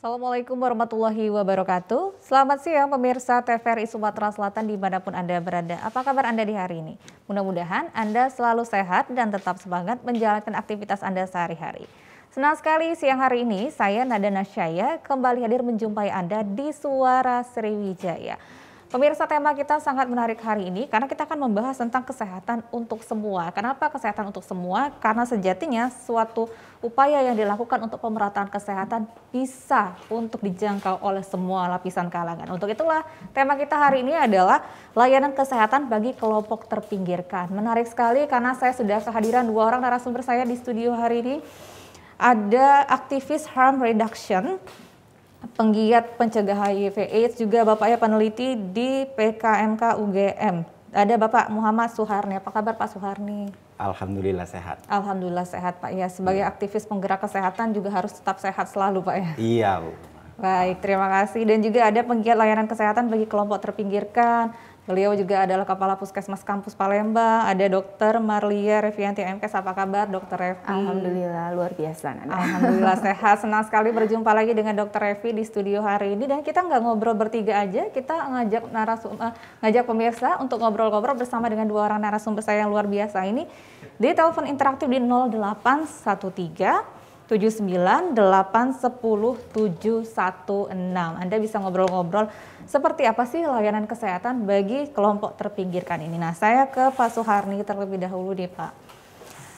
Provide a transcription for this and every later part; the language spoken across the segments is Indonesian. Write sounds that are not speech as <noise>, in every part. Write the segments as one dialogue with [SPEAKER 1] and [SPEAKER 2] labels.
[SPEAKER 1] Assalamualaikum warahmatullahi wabarakatuh. Selamat siang pemirsa TVRI Sumatera Selatan dimanapun Anda berada. Apa kabar Anda di hari ini? Mudah-mudahan Anda selalu sehat dan tetap semangat menjalankan aktivitas Anda sehari-hari. Senang sekali siang hari ini saya Nada Nasyaya kembali hadir menjumpai Anda di Suara Sriwijaya. Pemirsa tema kita sangat menarik hari ini karena kita akan membahas tentang kesehatan untuk semua. Kenapa kesehatan untuk semua? Karena sejatinya suatu upaya yang dilakukan untuk pemerataan kesehatan bisa untuk dijangkau oleh semua lapisan kalangan. Untuk itulah tema kita hari ini adalah layanan kesehatan bagi kelompok terpinggirkan. Menarik sekali karena saya sudah kehadiran dua orang narasumber saya di studio hari ini. Ada aktivis harm reduction penggiat pencegah HIV AIDS juga Bapak ya peneliti di PKMK UGM. Ada Bapak Muhammad Suharni. Apa kabar Pak Suharni?
[SPEAKER 2] Alhamdulillah sehat.
[SPEAKER 1] Alhamdulillah sehat Pak ya. Sebagai hmm. aktivis penggerak kesehatan juga harus tetap sehat selalu Pak ya. Iya Bu. Baik, terima kasih. Dan juga ada penggiat layanan kesehatan bagi kelompok terpinggirkan, Beliau juga adalah Kepala Puskesmas Kampus Palembang. Ada Dokter Marlia Revianti MKS. Apa kabar, Dokter Revi? Alhamdulillah luar biasa. Nanda. Alhamdulillah <laughs> sehat. Senang sekali berjumpa lagi dengan Dokter Revi di studio hari ini. Dan kita nggak ngobrol bertiga aja, kita ngajak narasum, eh, ngajak pemirsa untuk ngobrol-ngobrol bersama dengan dua orang narasumber saya yang luar biasa ini di telepon interaktif di 0813 79 810 716. Anda bisa ngobrol-ngobrol seperti apa sih layanan kesehatan bagi kelompok terpinggirkan ini? Nah, saya ke Pak Soeharni terlebih dahulu deh, Pak.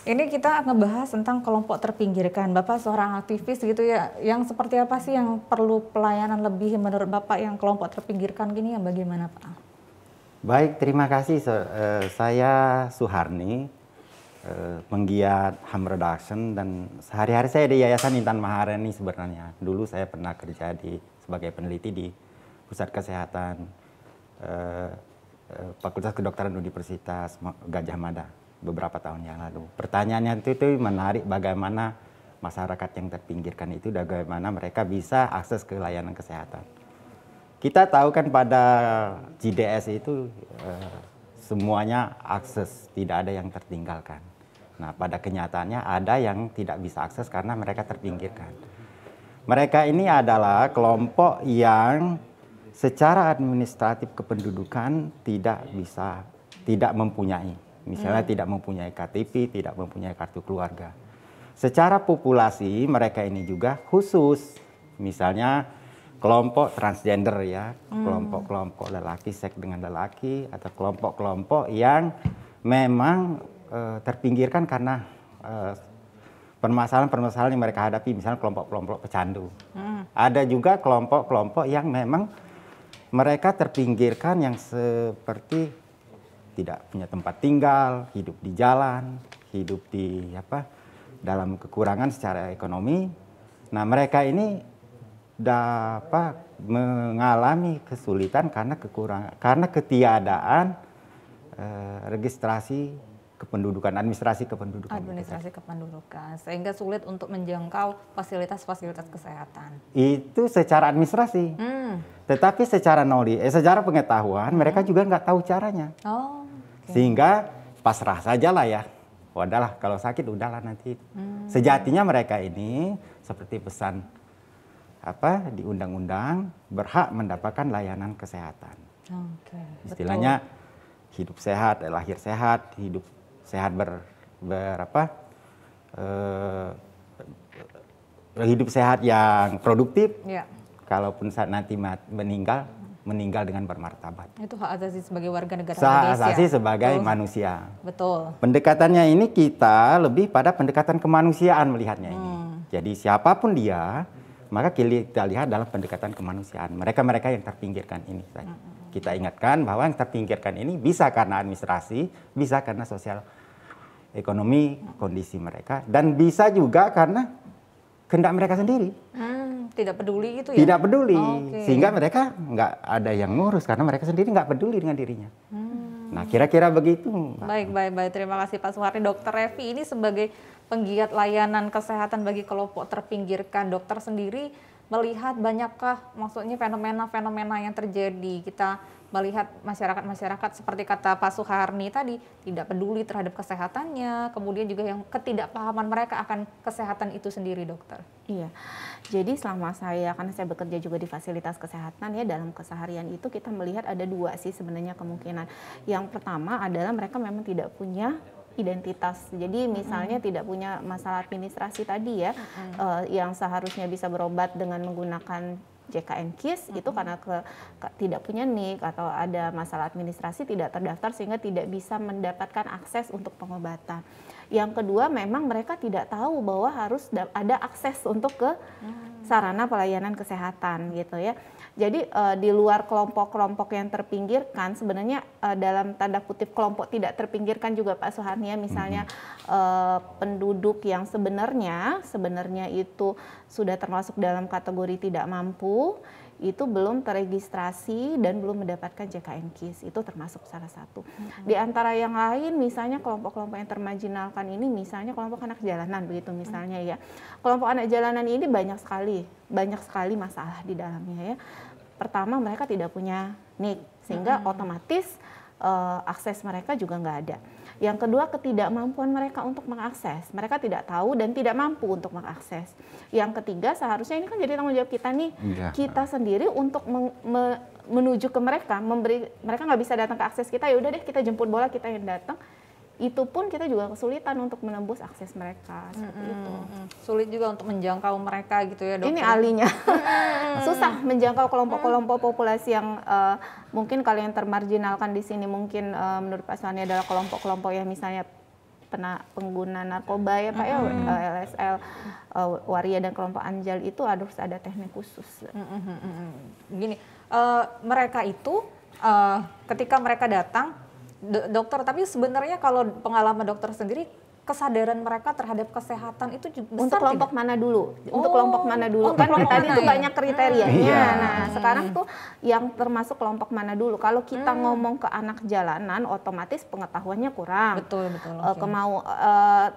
[SPEAKER 1] Ini kita ngebahas tentang kelompok terpinggirkan. Bapak seorang aktivis gitu ya, yang seperti apa sih yang perlu pelayanan lebih menurut Bapak yang kelompok terpinggirkan gini yang bagaimana Pak?
[SPEAKER 2] Baik, terima kasih. Eh, saya Suharni, penggiat eh, ham reduction dan sehari-hari saya di Yayasan Intan Maharani sebenarnya. Dulu saya pernah kerja di sebagai peneliti di pusat kesehatan, eh, eh, Fakultas Kedokteran Universitas Gajah Mada beberapa tahun yang lalu. Pertanyaannya itu, itu menarik bagaimana masyarakat yang terpinggirkan itu bagaimana mereka bisa akses ke layanan kesehatan. Kita tahu kan pada GDS itu eh, semuanya akses, tidak ada yang tertinggalkan. Nah, pada kenyataannya ada yang tidak bisa akses karena mereka terpinggirkan. Mereka ini adalah kelompok yang secara administratif kependudukan tidak bisa tidak mempunyai misalnya hmm. tidak mempunyai KTP tidak mempunyai kartu keluarga secara populasi mereka ini juga khusus misalnya kelompok transgender ya hmm. kelompok-kelompok hmm. lelaki seks dengan lelaki atau kelompok-kelompok yang memang e, terpinggirkan karena eh, permasalahan-permasalahan yang mereka hadapi misalnya kelompok-kelompok pecandu hmm. ada juga kelompok-kelompok yang memang mereka terpinggirkan yang seperti tidak punya tempat tinggal, hidup di jalan, hidup di apa dalam kekurangan secara ekonomi. Nah, mereka ini dapat mengalami kesulitan karena kekurangan karena ketiadaan eh, registrasi kependudukan, administrasi kependudukan.
[SPEAKER 1] Administrasi kependudukan, sehingga sulit untuk menjangkau fasilitas-fasilitas kesehatan.
[SPEAKER 2] Itu secara administrasi. Hmm. Tetapi secara noli, eh, secara pengetahuan hmm. mereka juga nggak tahu caranya. Oh. Okay. Sehingga pasrah sajalah ya. wadalah kalau sakit udahlah nanti. Hmm. Sejatinya mereka ini seperti pesan apa di undang-undang berhak mendapatkan layanan kesehatan.
[SPEAKER 3] Okay, Istilahnya
[SPEAKER 2] betul. hidup sehat, lahir sehat, hidup sehat ber berapa? Eh, hidup sehat yang produktif. Yeah kalaupun saat nanti meninggal meninggal dengan bermartabat.
[SPEAKER 3] Itu
[SPEAKER 1] hak asasi sebagai warga negara Indonesia. Hak asasi
[SPEAKER 2] sebagai Betul. manusia. Betul. Pendekatannya ini kita lebih pada pendekatan kemanusiaan melihatnya hmm. ini. Jadi siapapun dia, maka kita lihat dalam pendekatan kemanusiaan. Mereka-mereka yang terpinggirkan ini. Hmm, hmm, hmm. Kita ingatkan bahwa yang terpinggirkan ini bisa karena administrasi, bisa karena sosial ekonomi kondisi mereka, dan bisa juga karena kehendak mereka sendiri.
[SPEAKER 3] Hmm,
[SPEAKER 1] tidak peduli itu ya? Tidak peduli. Oh, okay. Sehingga mereka
[SPEAKER 2] nggak ada yang ngurus karena mereka sendiri nggak peduli dengan dirinya.
[SPEAKER 1] Hmm.
[SPEAKER 2] Nah, kira-kira begitu.
[SPEAKER 1] Baik, baik, baik. Terima kasih Pak Suhari. Dokter Revi ini sebagai penggiat layanan kesehatan bagi kelompok terpinggirkan, dokter sendiri melihat banyakkah maksudnya fenomena-fenomena yang terjadi. Kita melihat masyarakat-masyarakat seperti kata Pak Suharni tadi tidak peduli terhadap kesehatannya, kemudian juga yang ketidakpahaman mereka akan kesehatan itu sendiri, dokter.
[SPEAKER 4] Iya. Jadi selama saya karena saya bekerja juga di fasilitas kesehatan ya dalam keseharian itu kita melihat ada dua sih sebenarnya kemungkinan. Yang pertama adalah mereka memang tidak punya identitas. Jadi misalnya mm -hmm. tidak punya masalah administrasi tadi ya, mm -hmm. uh, yang seharusnya bisa berobat dengan menggunakan JKN KIS mm -hmm. itu karena ke, ke, tidak punya NIK atau ada masalah administrasi tidak terdaftar sehingga tidak bisa mendapatkan akses untuk pengobatan. Yang kedua memang mereka tidak tahu bahwa harus ada akses untuk ke mm -hmm sarana pelayanan kesehatan gitu ya. Jadi uh, di luar kelompok-kelompok yang terpinggirkan sebenarnya uh, dalam tanda kutip kelompok tidak terpinggirkan juga Pak Soharnia misalnya hmm. uh, penduduk yang sebenarnya sebenarnya itu sudah termasuk dalam kategori tidak mampu itu belum terregistrasi dan belum mendapatkan JKN KIS itu termasuk salah satu. Di antara yang lain misalnya kelompok-kelompok yang termajinalkan ini misalnya kelompok anak jalanan begitu misalnya ya. Kelompok anak jalanan ini banyak sekali banyak sekali masalah di dalamnya ya. Pertama mereka tidak punya NIK sehingga otomatis uh, akses mereka juga nggak ada. Yang kedua, ketidakmampuan mereka untuk mengakses. Mereka tidak tahu dan tidak mampu untuk mengakses. Yang ketiga, seharusnya ini kan jadi tanggung jawab kita nih. Ya. Kita sendiri untuk meng, me, menuju ke mereka, memberi mereka nggak bisa datang ke akses kita, ya udah deh kita jemput bola kita yang datang itu pun kita juga kesulitan untuk menembus akses mereka seperti hmm, itu. sulit juga untuk menjangkau mereka gitu ya dok. Ini alinya <laughs> Susah menjangkau kelompok-kelompok populasi yang uh, mungkin kalian termarginalkan di sini mungkin uh, menurut Pak Sani adalah kelompok-kelompok yang misalnya pena, pengguna narkoba ya Pak mm-hmm. ya LSL eh, uh, waria dan kelompok anjal itu harus ada teknik khusus. Mm-hmm. Gini, uh, mereka itu uh,
[SPEAKER 1] ketika mereka datang dokter, tapi sebenarnya kalau pengalaman dokter sendiri
[SPEAKER 4] kesadaran mereka terhadap kesehatan itu besar untuk kelompok tidak? mana dulu oh, untuk kelompok mana dulu oh, kan tadi itu ya? banyak kriterianya hmm. Iya. nah hmm. sekarang tuh yang termasuk kelompok mana dulu kalau kita hmm. ngomong ke anak jalanan otomatis pengetahuannya kurang betul betul eh, okay. kemau uh, eh,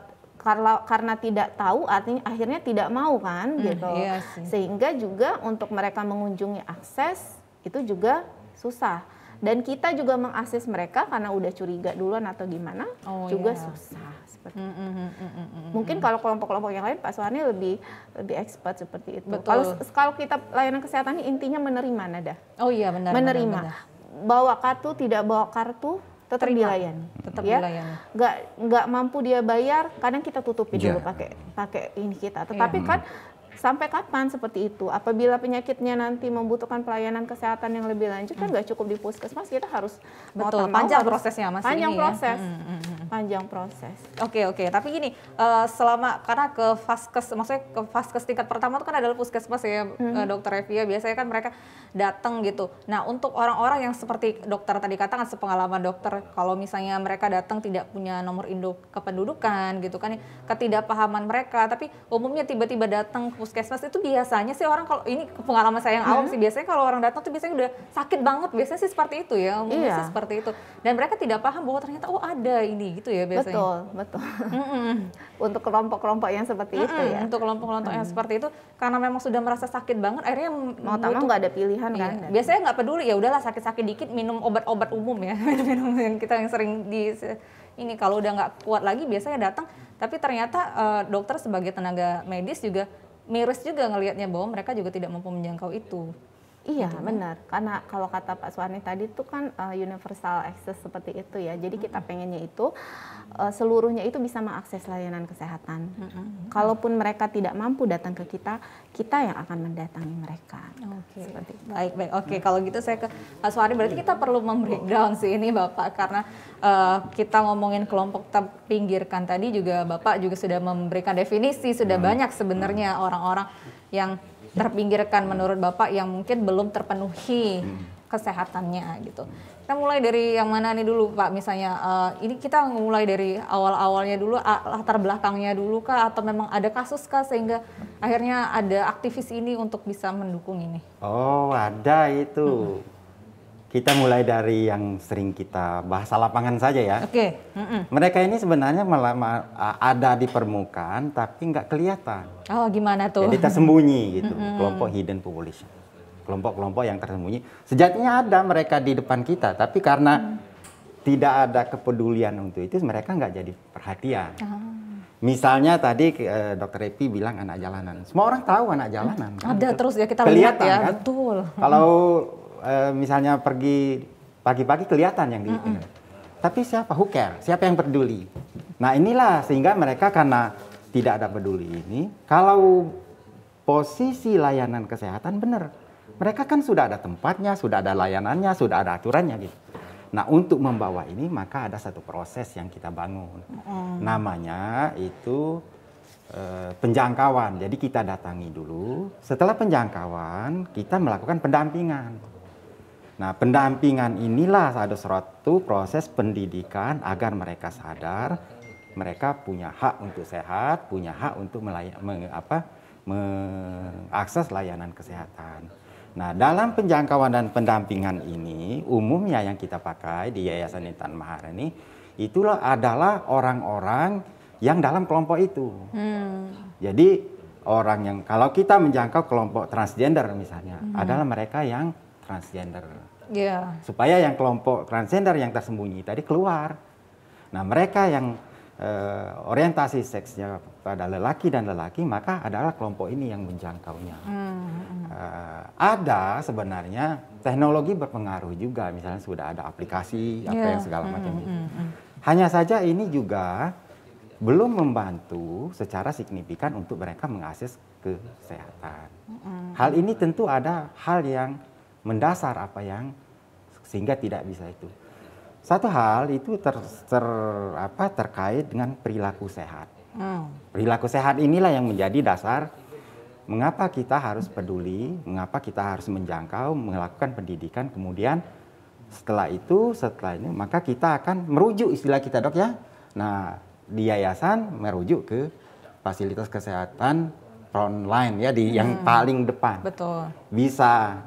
[SPEAKER 4] karena karena tidak tahu artinya akhirnya tidak mau kan hmm, gitu iya sih. sehingga juga untuk mereka mengunjungi akses itu juga susah dan kita juga mengakses mereka karena udah curiga duluan atau gimana oh, juga yeah. susah seperti mm, mm, mm, mm, mm, mm, mungkin kalau kelompok-kelompok yang lain Pak Suhani lebih lebih expert seperti itu kalau kalau kita layanan kesehatan ini intinya menerima nada oh iya benar menerima benar, benar. bawa kartu tidak bawa kartu tetap Terima. dilayani tetap ya dilayani. nggak nggak mampu dia bayar kadang kita tutupi yeah. dulu iya. pakai pakai ini kita iya. tetapi yeah. kan sampai kapan seperti itu? Apabila penyakitnya nanti membutuhkan pelayanan kesehatan yang lebih lanjut kan hmm. nggak cukup di puskesmas kita harus betul mau panjang mau, prosesnya mas panjang ini ya. proses ya? hmm, panjang proses. Oke okay,
[SPEAKER 1] oke okay. tapi gini uh, selama karena ke faskes maksudnya ke faskes tingkat pertama itu kan adalah puskesmas ya hmm. Eh, dokter Evia biasanya kan mereka datang gitu. Nah untuk orang-orang yang seperti dokter tadi katakan sepengalaman dokter kalau misalnya mereka datang tidak punya nomor induk kependudukan gitu kan ya, ketidakpahaman mereka tapi umumnya tiba-tiba datang puskesmas itu biasanya sih orang kalau ini pengalaman saya yang awam hmm. sih biasanya kalau orang datang tuh biasanya udah sakit banget biasanya sih seperti itu ya umumnya iya. seperti itu dan mereka tidak paham bahwa ternyata oh ada ini gitu ya biasanya betul betul
[SPEAKER 4] <laughs> untuk
[SPEAKER 1] kelompok-kelompok yang seperti mm -mm. itu ya untuk kelompok-kelompok mm. yang hmm. seperti itu karena memang sudah merasa sakit banget akhirnya mau tahu nggak ada pilihan iya. kan biasanya nggak peduli ya udahlah sakit-sakit dikit minum obat-obat umum ya <laughs> minum yang kita yang sering di ini kalau udah nggak kuat lagi biasanya datang tapi ternyata uh, dokter sebagai tenaga medis juga miris juga ngelihatnya bahwa mereka juga tidak mampu menjangkau itu
[SPEAKER 4] Iya gitu. Kan? benar, karena kalau kata Pak Suwarni tadi itu kan uh, universal access seperti itu ya. Jadi kita pengennya itu uh, seluruhnya itu bisa mengakses layanan kesehatan. Mm -hmm. Kalaupun mereka tidak mampu datang ke kita, kita yang akan mendatangi mereka.
[SPEAKER 1] Oke, baik
[SPEAKER 4] baik. Oke, okay. kalau gitu saya
[SPEAKER 1] ke Pak Suwarni. Berarti kita perlu membreakdown sih ini Bapak karena uh, kita ngomongin kelompok terpinggirkan tadi juga Bapak juga sudah memberikan definisi sudah mm-hmm. banyak sebenarnya orang-orang yang terpinggirkan menurut Bapak yang mungkin belum terpenuhi hmm. kesehatannya gitu. Kita mulai dari yang mana nih dulu Pak misalnya uh, ini kita mulai dari awal-awalnya dulu latar belakangnya dulu kah atau memang ada kasus kah sehingga akhirnya ada aktivis ini untuk bisa mendukung ini?
[SPEAKER 2] Oh, ada itu. Hmm. Kita mulai dari yang sering kita bahasa lapangan saja ya. Oke.
[SPEAKER 1] Okay. Mm -mm.
[SPEAKER 2] Mereka ini sebenarnya malah ada di permukaan tapi nggak kelihatan.
[SPEAKER 1] Oh gimana tuh? Jadi tersembunyi gitu. Mm -hmm. Kelompok
[SPEAKER 2] hidden population. Kelompok-kelompok yang tersembunyi. Sejatinya ada mereka di depan kita tapi karena mm. tidak ada kepedulian untuk itu mereka nggak jadi perhatian. -huh. Ah. Misalnya tadi eh, Dokter Epi bilang anak jalanan. Semua orang tahu anak jalanan. Kan?
[SPEAKER 1] Ada terus ya kita Kelihatan, lihat ya, kan? betul. Kalau
[SPEAKER 2] Eh, misalnya pergi pagi-pagi kelihatan yang di mm -mm. tapi siapa who care siapa yang peduli nah inilah sehingga mereka karena tidak ada peduli ini kalau posisi layanan kesehatan benar mereka kan sudah ada tempatnya sudah ada layanannya sudah ada aturannya gitu nah untuk membawa ini maka ada satu proses yang kita bangun mm. namanya itu eh, penjangkauan. Jadi kita datangi dulu, setelah penjangkauan kita melakukan pendampingan. Nah, pendampingan inilah ada suatu proses pendidikan agar mereka sadar mereka punya hak untuk sehat, punya hak untuk melayak, meng, apa, mengakses layanan kesehatan. Nah, dalam penjangkauan dan pendampingan ini, umumnya yang kita pakai di Yayasan Intan Mahara ini, itulah adalah orang-orang yang dalam kelompok itu.
[SPEAKER 3] Hmm.
[SPEAKER 2] Jadi, orang yang, kalau kita menjangkau kelompok transgender misalnya, hmm. adalah mereka yang transgender. Yeah. Supaya yang kelompok transgender yang tersembunyi tadi keluar. Nah, mereka yang uh, orientasi seksnya pada lelaki dan lelaki, maka adalah kelompok ini yang menjangkaunya.
[SPEAKER 3] Hmm.
[SPEAKER 2] Uh, ada sebenarnya teknologi berpengaruh juga, misalnya sudah ada aplikasi yeah. apa iya. yang segala hmm, macam hmm. itu. Hanya saja ini juga belum membantu secara signifikan untuk mereka mengakses kesehatan.
[SPEAKER 3] Mm -hmm. Hal ini
[SPEAKER 2] tentu ada hal yang mendasar apa yang sehingga tidak bisa itu. Satu hal itu ter, ter apa terkait dengan perilaku sehat. Hmm. Perilaku sehat inilah yang menjadi dasar mengapa kita harus peduli, mengapa kita harus menjangkau, melakukan pendidikan, kemudian setelah itu, setelah ini maka kita akan merujuk istilah kita dok ya. Nah di yayasan merujuk ke fasilitas kesehatan frontline ya di hmm. yang paling depan. Betul. Bisa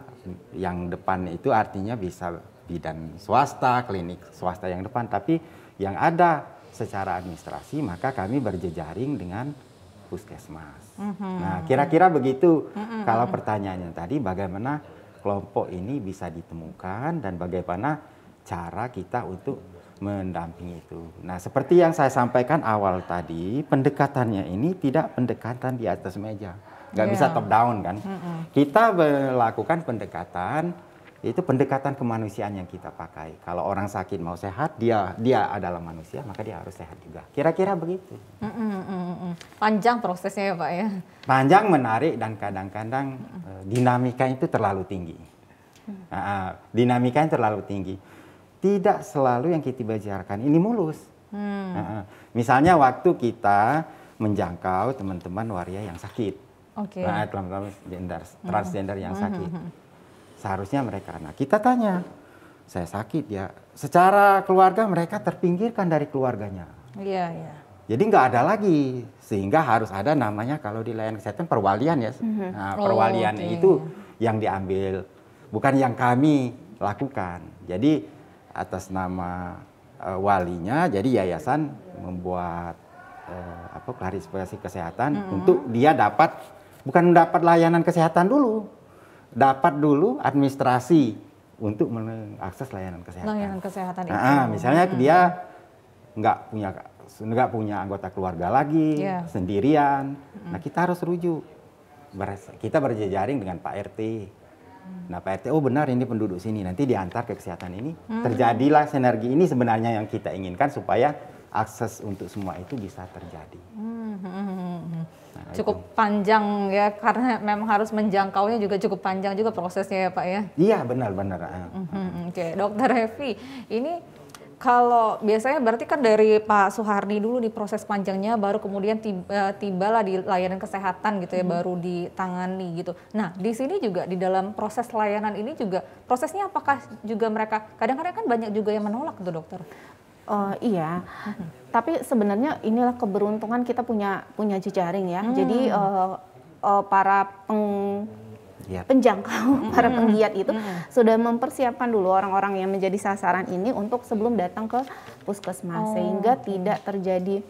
[SPEAKER 2] yang depan itu artinya bisa bidan swasta, klinik swasta yang depan, tapi yang ada secara administrasi maka kami berjejaring dengan puskesmas. Mm -hmm. Nah, kira-kira begitu. Mm -hmm. Kalau mhm. pertanyaannya tadi bagaimana kelompok ini bisa ditemukan dan bagaimana cara kita untuk mendampingi itu. Nah, seperti yang saya sampaikan awal tadi, pendekatannya ini tidak pendekatan di atas meja nggak yeah. bisa iya. top down kan. Mm -hmm. Kita melakukan pendekatan itu pendekatan kemanusiaan yang kita pakai. Kalau orang sakit mau sehat, dia dia adalah manusia, maka dia harus sehat juga. Kira-kira begitu.
[SPEAKER 1] Mm -mm, Panjang prosesnya ya Pak ya.
[SPEAKER 2] Panjang, menarik dan kadang-kadang mm dinamika itu terlalu tinggi. Nah, ah, dinamika yang terlalu tinggi. Tidak selalu yang kita bicarakan ini mulus.
[SPEAKER 3] Hmm. Nah,
[SPEAKER 2] misalnya waktu kita menjangkau teman-teman waria yang sakit okay. nah, transgender hmm. transgender yang hmm, sakit hmm, seharusnya mereka nah kita tanya saya sakit ya secara keluarga mereka terpinggirkan dari keluarganya iya yeah, iya yeah. Jadi nggak ada lagi, sehingga harus ada namanya kalau di layanan kesehatan perwalian ya. Nah, perwalian oh, okay. itu yang diambil, bukan yang kami lakukan. Jadi atas nama uh, walinya, jadi yayasan membuat uh, apa klarifikasi kesehatan mm-hmm. untuk dia dapat bukan dapat layanan kesehatan dulu, dapat dulu administrasi untuk mengakses layanan kesehatan.
[SPEAKER 3] Layanan
[SPEAKER 1] kesehatan itu. Nah, misalnya hmm. dia
[SPEAKER 2] nggak punya nggak punya anggota keluarga lagi, yeah. sendirian. Hmm. Nah kita harus rujuk. Kita berjejaring dengan Pak RT. Hmm. Nah Pak RT, oh benar ini penduduk sini. Nanti diantar ke kesehatan ini. Hmm. Terjadilah sinergi ini sebenarnya yang kita inginkan supaya akses untuk semua itu bisa terjadi.
[SPEAKER 1] Hmm, hmm, hmm, nah, cukup itu. panjang ya karena memang harus menjangkaunya juga cukup panjang juga prosesnya ya pak ya.
[SPEAKER 2] Iya benar-benar. Ah. Hmm,
[SPEAKER 1] hmm, Oke okay. dokter Hefi ini kalau biasanya berarti kan dari Pak Suhardi dulu di proses panjangnya baru kemudian tiba, eh, tibalah di layanan kesehatan gitu ya hmm. baru ditangani gitu. Nah, di sini juga di dalam proses layanan ini juga prosesnya apakah juga mereka kadang-kadang kan banyak juga yang menolak tuh dokter.
[SPEAKER 4] Uh, iya. Mm-hmm. Tapi sebenarnya inilah keberuntungan kita punya punya jejaring ya. Hmm. Jadi uh, uh, para peng yep. Iya. penjangkau mm-hmm. para penggiat itu -hmm. sudah mempersiapkan dulu orang-orang yang menjadi sasaran ini untuk sebelum datang ke puskesmas oh, sehingga tidak terjadi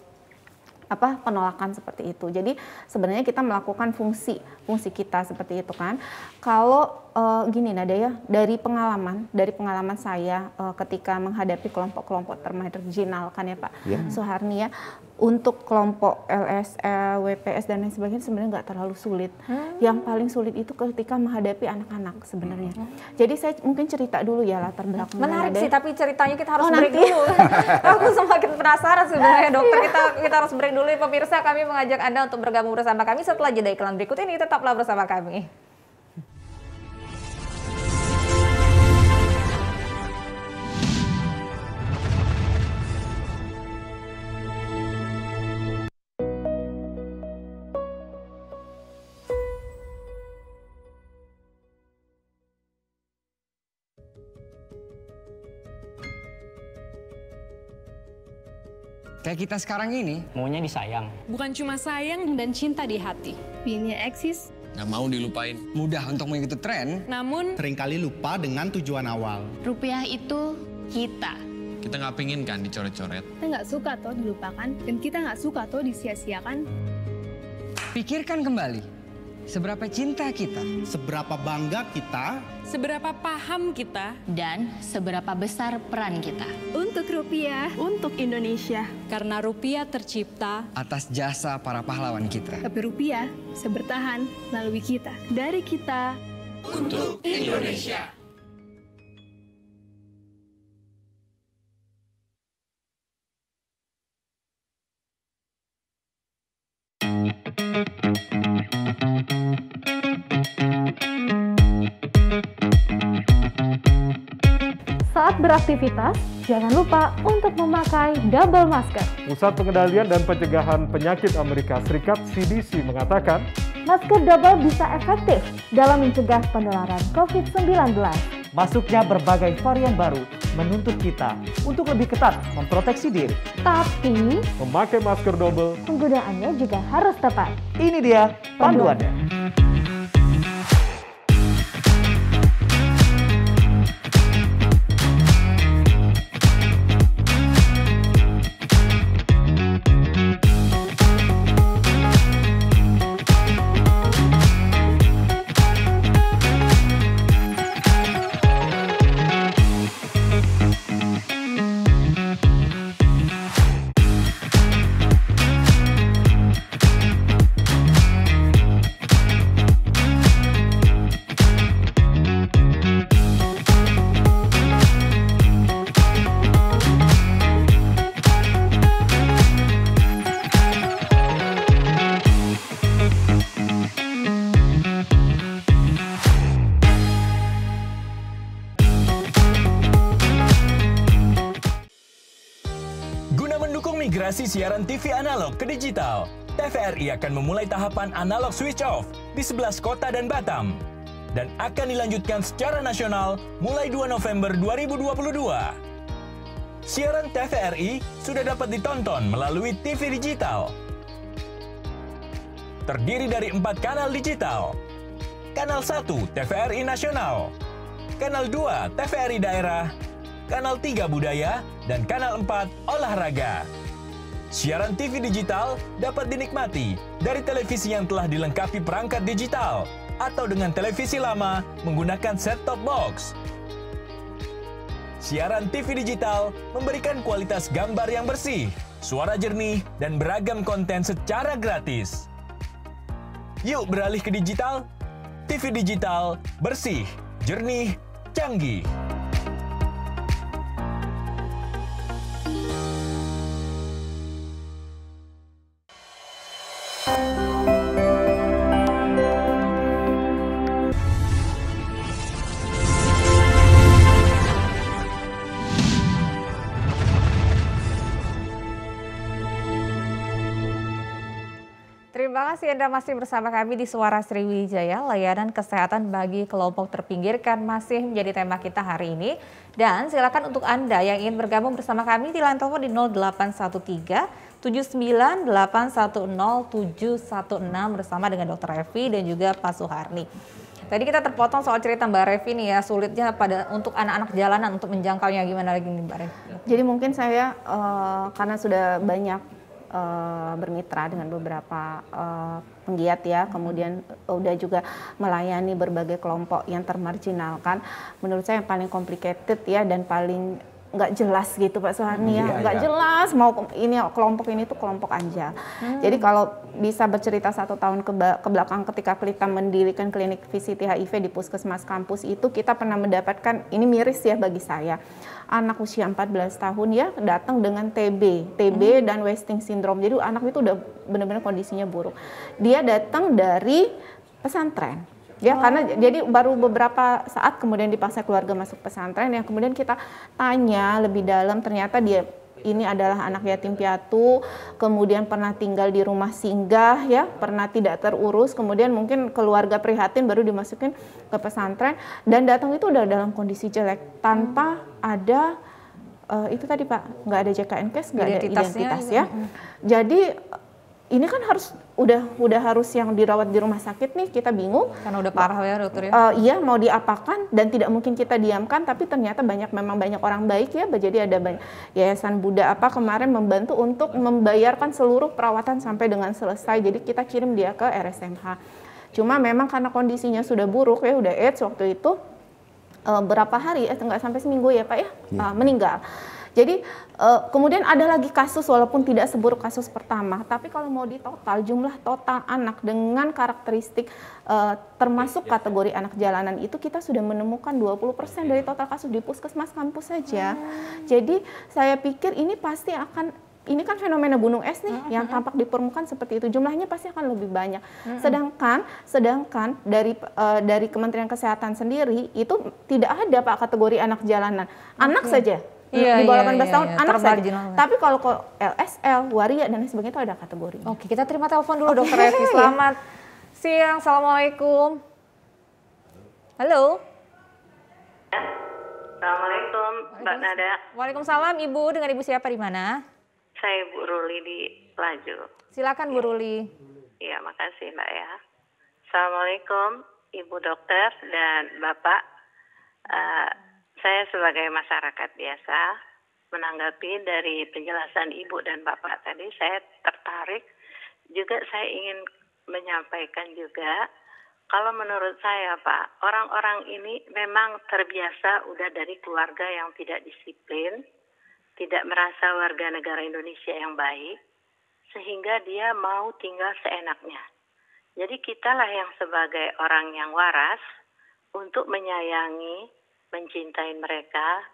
[SPEAKER 4] apa penolakan seperti itu. Jadi sebenarnya kita melakukan fungsi fungsi kita seperti itu kan. Kalau uh, gini Nada ya, dari pengalaman, dari pengalaman saya uh, ketika menghadapi kelompok-kelompok termarginal kan ya Pak yeah. Soeharni ya, untuk kelompok LSL, WPS e, dan lain sebagainya sebenarnya nggak terlalu sulit. Hmm. Yang paling sulit itu ketika menghadapi anak-anak sebenarnya. Hmm. Jadi saya mungkin cerita dulu ya latar belakang. Menarik sih, tapi ceritanya kita harus oh, break nanti. dulu. <laughs> Aku semakin penasaran sebenarnya dokter. Kita kita harus break dulu
[SPEAKER 1] pemirsa. Kami mengajak Anda untuk bergabung bersama kami setelah jeda iklan berikut ini. Tetaplah bersama kami.
[SPEAKER 2] Kayak kita sekarang ini. Maunya disayang.
[SPEAKER 1] Bukan cuma sayang dan cinta di hati. pinnya eksis.
[SPEAKER 2] Nggak mau dilupain. Mudah untuk mengikuti tren. Namun. Seringkali lupa dengan tujuan awal.
[SPEAKER 4] Rupiah itu kita.
[SPEAKER 2] Kita nggak pingin kan dicoret-coret. Kita
[SPEAKER 4] nggak suka tuh dilupakan. Dan kita nggak suka tuh disia-siakan.
[SPEAKER 2] Pikirkan kembali. Seberapa cinta kita? Seberapa bangga kita?
[SPEAKER 1] Seberapa paham kita? Dan seberapa besar peran kita? Untuk rupiah, untuk Indonesia. Karena rupiah tercipta
[SPEAKER 2] atas jasa para pahlawan kita.
[SPEAKER 1] Tapi rupiah sebertahan melalui kita. Dari kita
[SPEAKER 2] untuk Indonesia.
[SPEAKER 3] Thank you.
[SPEAKER 4] beraktivitas, jangan lupa untuk memakai double masker.
[SPEAKER 5] Pusat Pengendalian dan Pencegahan Penyakit Amerika Serikat CDC mengatakan,
[SPEAKER 4] masker double bisa efektif dalam mencegah penularan COVID-19.
[SPEAKER 5] Masuknya berbagai varian baru menuntut
[SPEAKER 6] kita untuk lebih ketat memproteksi diri.
[SPEAKER 4] Tapi,
[SPEAKER 6] memakai masker double,
[SPEAKER 4] penggunaannya juga harus tepat. Ini dia panduannya. panduannya.
[SPEAKER 5] TV analog ke digital, TVRI akan memulai tahapan analog switch off di 11 kota dan Batam dan akan dilanjutkan secara nasional mulai 2 November 2022. Siaran TVRI sudah dapat ditonton melalui TV digital. Terdiri dari empat kanal digital. Kanal 1 TVRI Nasional, Kanal 2 TVRI Daerah, Kanal 3 Budaya, dan Kanal 4 Olahraga. Siaran TV digital dapat dinikmati dari televisi yang telah dilengkapi perangkat digital atau dengan televisi lama menggunakan set-top box. Siaran TV digital memberikan kualitas gambar yang bersih, suara jernih, dan beragam konten secara gratis. Yuk beralih ke digital. TV digital bersih, jernih, canggih.
[SPEAKER 1] kasih Anda masih bersama kami di Suara Sriwijaya. Layanan kesehatan bagi kelompok terpinggirkan masih menjadi tema kita hari ini. Dan silakan untuk Anda yang ingin bergabung bersama kami di line telepon di 0813 791107716 bersama dengan Dr. Evi dan juga Pak Suharni. Tadi kita terpotong soal cerita Mbak Revi nih ya, sulitnya pada untuk anak-anak jalanan untuk menjangkaunya gimana lagi nih Mbak Revi?
[SPEAKER 4] Jadi mungkin saya uh, karena sudah banyak uh, bermitra dengan beberapa uh, penggiat ya, kemudian eh, udah juga melayani berbagai kelompok yang termarginalkan. Menurut saya yang paling complicated ya dan paling nggak jelas gitu Pak Sohani ya, iya, nggak ya. jelas mau ini kelompok ini tuh kelompok anjal. Hmm. Jadi kalau bisa bercerita satu tahun ke, ke belakang ketika kita mendirikan klinik VCT HIV di puskesmas kampus itu kita pernah mendapatkan ini miris ya bagi saya anak usia 14 tahun ya datang dengan TB, TB hmm. dan wasting syndrome. Jadi anak itu udah benar-benar kondisinya buruk. Dia datang dari pesantren Ya, oh. karena jadi baru beberapa saat kemudian dipaksa keluarga masuk pesantren yang kemudian kita tanya lebih dalam ternyata dia ini adalah anak yatim piatu, kemudian pernah tinggal di rumah singgah ya, pernah tidak terurus, kemudian mungkin keluarga prihatin baru dimasukin ke pesantren dan datang itu udah dalam kondisi jelek tanpa ada uh, itu tadi Pak, nggak ada JKN case, nggak ada identitas ya. ya. Jadi ini kan harus udah udah harus yang dirawat di rumah sakit nih kita bingung karena udah parah ya dokter ya uh, iya mau diapakan dan tidak mungkin kita diamkan tapi ternyata banyak memang banyak orang baik ya jadi ada banyak yayasan Buddha apa kemarin membantu untuk membayarkan seluruh perawatan sampai dengan selesai jadi kita kirim dia ke RSMH cuma memang karena kondisinya sudah buruk ya udah AIDS waktu itu uh, berapa hari eh nggak sampai seminggu ya pak ya yeah. Iya. uh, meninggal jadi Uh, kemudian ada lagi kasus walaupun tidak seburuk kasus pertama, tapi kalau mau di total jumlah total anak dengan karakteristik uh, termasuk iya. kategori anak jalanan itu kita sudah menemukan 20% dari iya. total kasus di puskesmas kampus saja. Hmm. Jadi saya pikir ini pasti akan ini kan fenomena gunung es nih hmm. yang hmm. tampak di permukaan seperti itu jumlahnya pasti akan lebih banyak. Hmm. Sedangkan sedangkan dari uh, dari Kementerian Kesehatan sendiri itu tidak ada Pak kategori anak jalanan. Anak okay. saja Iya, di bawah 18 iya, iya, tahun iya, anak saya. Tapi kalau LSL, waria dan lain sebagainya itu ada kategori. Oke, kita terima telepon dulu Dokter Evi. Selamat siang. Assalamualaikum.
[SPEAKER 1] Halo.
[SPEAKER 7] Assalamualaikum, Mbak Nada.
[SPEAKER 1] Waalaikumsalam, Ibu. Dengan Ibu siapa di mana?
[SPEAKER 7] Saya Bu Ruli di Laju.
[SPEAKER 1] Silakan Bu iya. Ruli.
[SPEAKER 7] Iya, makasih Mbak ya. Assalamualaikum, Ibu Dokter dan Bapak. Uh, saya sebagai masyarakat biasa menanggapi dari penjelasan Ibu dan Bapak tadi, saya tertarik. Juga saya ingin menyampaikan juga, kalau menurut saya Pak, orang-orang ini memang terbiasa udah dari keluarga yang tidak disiplin, tidak merasa warga negara Indonesia yang baik, sehingga dia mau tinggal seenaknya. Jadi kitalah yang sebagai orang yang waras untuk menyayangi mencintai mereka,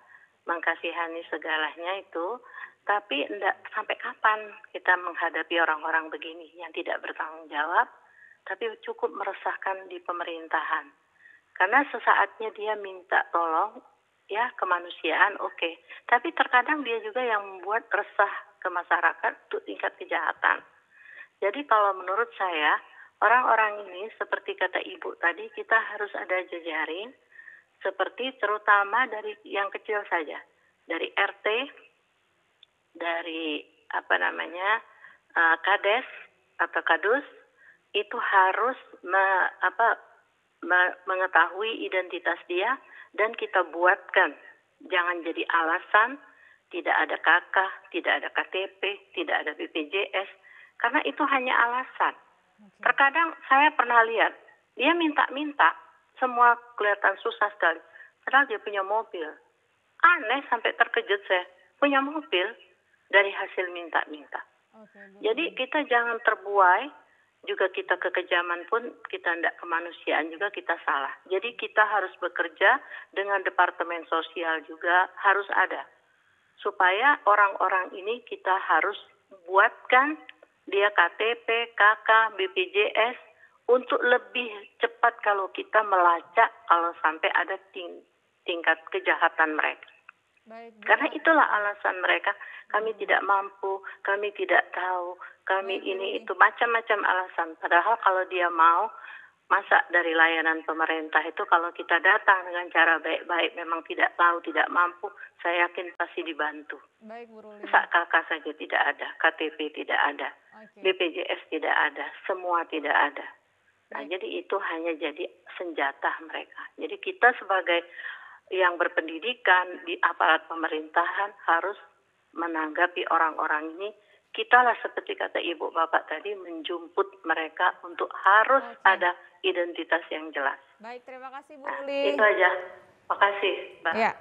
[SPEAKER 7] mengkasihani segalanya itu, tapi enggak sampai kapan kita menghadapi orang-orang begini yang tidak bertanggung jawab, tapi cukup meresahkan di pemerintahan. Karena sesaatnya dia minta tolong, ya kemanusiaan oke, okay. tapi terkadang dia juga yang membuat resah ke masyarakat untuk tingkat kejahatan. Jadi kalau menurut saya, orang-orang ini seperti kata ibu tadi, kita harus ada jejaring, seperti terutama dari yang kecil saja dari RT dari apa namanya uh, kades atau kadus itu harus me, apa me, mengetahui identitas dia dan kita buatkan jangan jadi alasan tidak ada kakak, tidak ada KTP, tidak ada BPJS karena itu hanya alasan. Terkadang saya pernah lihat dia minta-minta semua kelihatan susah sekali. Padahal dia punya mobil. Aneh sampai terkejut saya. Punya mobil dari hasil minta-minta. Jadi kita jangan terbuai, juga kita kekejaman pun kita tidak kemanusiaan juga kita salah. Jadi kita harus bekerja dengan departemen sosial juga harus ada. Supaya orang-orang ini kita harus buatkan dia KTP, KK, BPJS, untuk lebih cepat kalau kita melacak kalau sampai ada ting tingkat kejahatan mereka. Baik, Karena itulah alasan mereka, kami hmm. tidak mampu, kami tidak tahu, kami hmm. ini itu macam-macam alasan. Padahal kalau dia mau, masa dari layanan pemerintah itu kalau kita datang dengan cara baik-baik, memang tidak tahu, tidak mampu, saya yakin pasti dibantu.
[SPEAKER 3] Baik, Bu Ruli.
[SPEAKER 7] Masa kakak saja tidak ada, KTP tidak ada, okay. BPJS tidak ada, semua tidak ada. Nah, jadi itu hanya jadi senjata mereka. Jadi kita sebagai yang berpendidikan di aparat pemerintahan harus menanggapi orang-orang ini kitalah seperti kata ibu bapak tadi menjumput mereka untuk harus okay. ada identitas yang jelas. Baik, terima kasih Bu nah, Ruli. Nah, itu aja. Makasih, Mbak. Ya.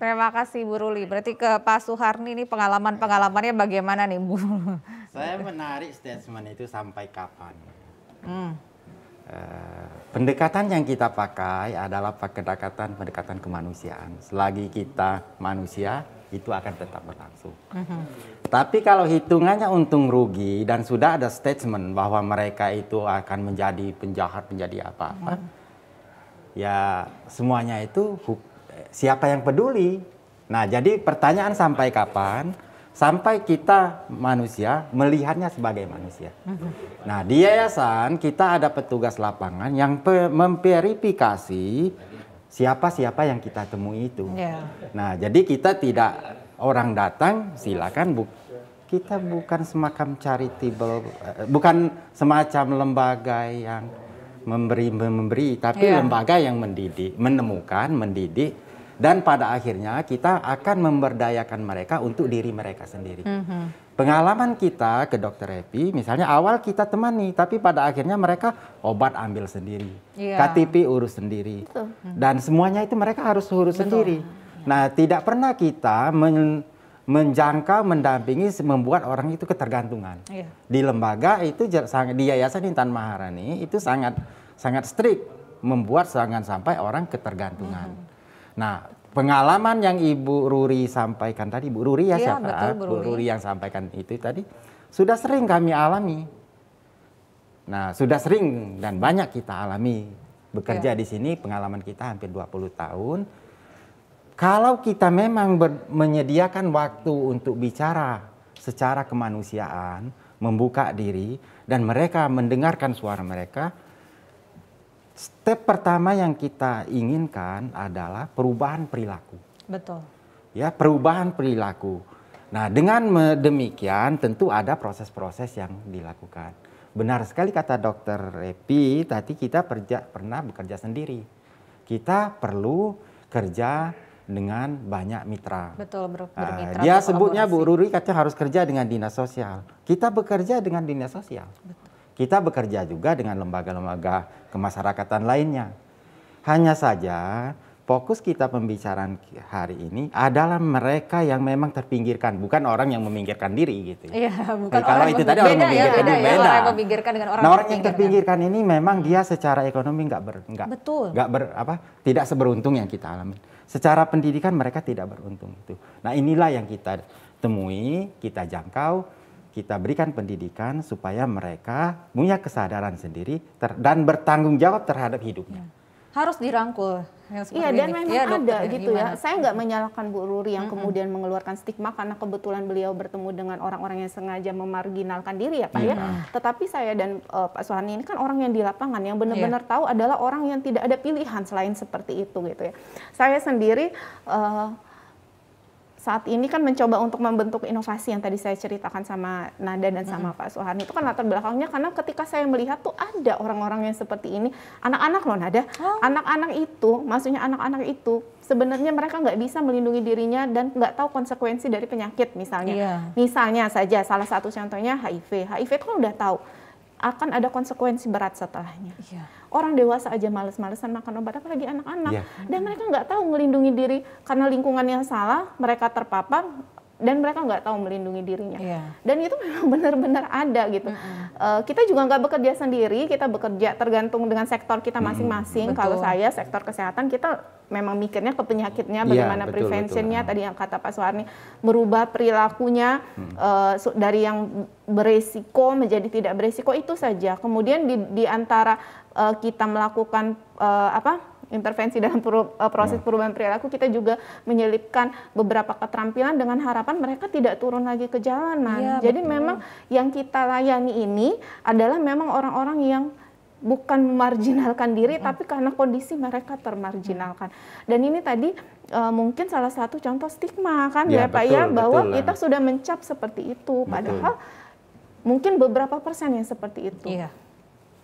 [SPEAKER 1] Terima kasih Bu Ruli. Berarti ke Pak Suharni ini pengalaman-pengalamannya bagaimana nih Bu?
[SPEAKER 2] Saya menarik statement itu sampai kapan? Hmm. Eh, pendekatan yang kita pakai adalah pendekatan pendekatan kemanusiaan. Selagi kita manusia itu akan tetap berlangsung. Mm -hmm. Tapi kalau hitungannya untung rugi dan sudah ada statement bahwa mereka itu akan menjadi penjahat menjadi apa-apa, mm -hmm. ya semuanya itu siapa yang peduli? Nah jadi pertanyaan sampai kapan? sampai kita manusia melihatnya sebagai manusia. Nah, di yayasan kita ada petugas lapangan yang memverifikasi siapa-siapa yang kita temui itu. Yeah. Nah, jadi kita tidak orang datang silakan bu kita bukan semacam charitable eh, bukan semacam lembaga yang memberi memberi tapi yeah. lembaga yang mendidik, menemukan, mendidik dan pada akhirnya kita akan memberdayakan mereka untuk diri mereka sendiri. Mm -hmm. Pengalaman kita ke dokter Epi, misalnya awal kita temani, tapi pada akhirnya mereka obat ambil sendiri,
[SPEAKER 3] yeah. KTP
[SPEAKER 2] urus sendiri, Betul. Mm-hmm. dan semuanya itu mereka harus urus Betul. sendiri. Nah, tidak pernah kita men menjangkau, mendampingi, membuat orang itu ketergantungan. Yeah. Di lembaga itu di Yayasan Intan Maharani itu sangat sangat strict membuat serangan sampai orang ketergantungan. Mm -hmm. Nah, pengalaman yang Ibu Ruri sampaikan tadi, Bu Ruri ya, ya siapa? Betul, Bu, Ruri. Bu Ruri yang sampaikan itu tadi sudah sering kami alami. Nah, sudah sering dan banyak kita alami bekerja ya. di sini pengalaman kita hampir 20 tahun. Kalau kita memang menyediakan waktu untuk bicara secara kemanusiaan, membuka diri dan mereka mendengarkan suara mereka, Step pertama yang kita inginkan adalah perubahan perilaku. Betul. Ya, perubahan perilaku. Nah, dengan demikian tentu ada proses-proses yang dilakukan. Benar sekali kata dokter Repi, tadi kita perja, pernah bekerja sendiri. Kita perlu kerja dengan banyak mitra.
[SPEAKER 1] Betul, ber nah, bermitra.
[SPEAKER 2] Uh, dia sebutnya Bu Ruri katanya harus kerja dengan dinas sosial. Kita bekerja dengan dinas sosial. Betul. Kita bekerja juga dengan lembaga-lembaga kemasyarakatan lainnya. Hanya saja fokus kita pembicaraan hari ini adalah mereka yang memang terpinggirkan, bukan orang yang meminggirkan diri gitu.
[SPEAKER 3] Iya, bukan Jadi, kalau itu tadi orang ya, meminggirkan ya, beda, beda. Ya,
[SPEAKER 2] orang
[SPEAKER 1] dengan orang nah, orang yang
[SPEAKER 2] terpinggirkan ini memang dia hmm. secara ekonomi nggak ber nggak betul nggak ber apa tidak seberuntung yang kita alami. Secara pendidikan mereka tidak beruntung itu. Nah inilah yang kita temui, kita jangkau, kita berikan pendidikan supaya mereka punya kesadaran sendiri dan bertanggung jawab terhadap hidupnya.
[SPEAKER 4] Ya. Harus dirangkul. Iya dan memang iya, ya, ada dokter, gitu ya. gimana? ya. Saya nggak menyalahkan Bu Ruri yang mm -hmm. kemudian mengeluarkan stigma karena kebetulan beliau bertemu dengan orang-orang yang sengaja memarginalkan diri ya Pak yeah. ya. Tetapi saya dan uh, Pak Suhani ini kan orang yang di lapangan yang benar-benar yeah. tahu adalah orang yang tidak ada pilihan selain seperti itu gitu ya. Saya sendiri uh, saat ini kan mencoba untuk membentuk inovasi yang tadi saya ceritakan sama Nada dan sama hmm. Pak Soeharni itu kan latar belakangnya karena ketika saya melihat tuh ada orang-orang yang seperti ini anak-anak loh Nada oh. anak-anak oh. itu maksudnya anak-anak itu sebenarnya mereka nggak bisa melindungi dirinya dan nggak tahu konsekuensi dari penyakit misalnya yeah. misalnya saja salah satu contohnya HIV HIV itu kan udah tahu akan ada konsekuensi berat setelahnya. Iya. Orang dewasa aja males-malesan makan obat, apalagi anak-anak. Yeah. Dan mereka nggak tahu melindungi diri karena lingkungannya salah, mereka terpapar, dan mereka nggak tahu melindungi dirinya yeah. dan itu memang <laughs> benar-benar ada gitu mm -hmm. uh, kita juga nggak bekerja sendiri kita bekerja tergantung dengan sektor kita masing-masing mm -hmm. kalau saya sektor kesehatan kita memang mikirnya ke penyakitnya iya, bagaimana yeah, preventionnya tadi yang kata Pak Suwarni merubah perilakunya mm. uh, dari yang beresiko menjadi tidak beresiko itu saja kemudian di, di antara uh, kita melakukan uh, apa intervensi dalam peru, eh, proses ya. perubahan perilaku kita juga menyelipkan beberapa keterampilan dengan harapan mereka tidak turun lagi ke jalanan. Ya, Jadi betul. memang yang kita layani ini adalah memang orang-orang yang bukan memarjinalkan diri, hmm. tapi karena kondisi mereka termarginalkan. Dan ini tadi uh, mungkin salah satu contoh stigma kan ya, ya Pak ya, bahwa betul, kita sudah mencap seperti itu, padahal betul. mungkin beberapa persen yang seperti itu. Ya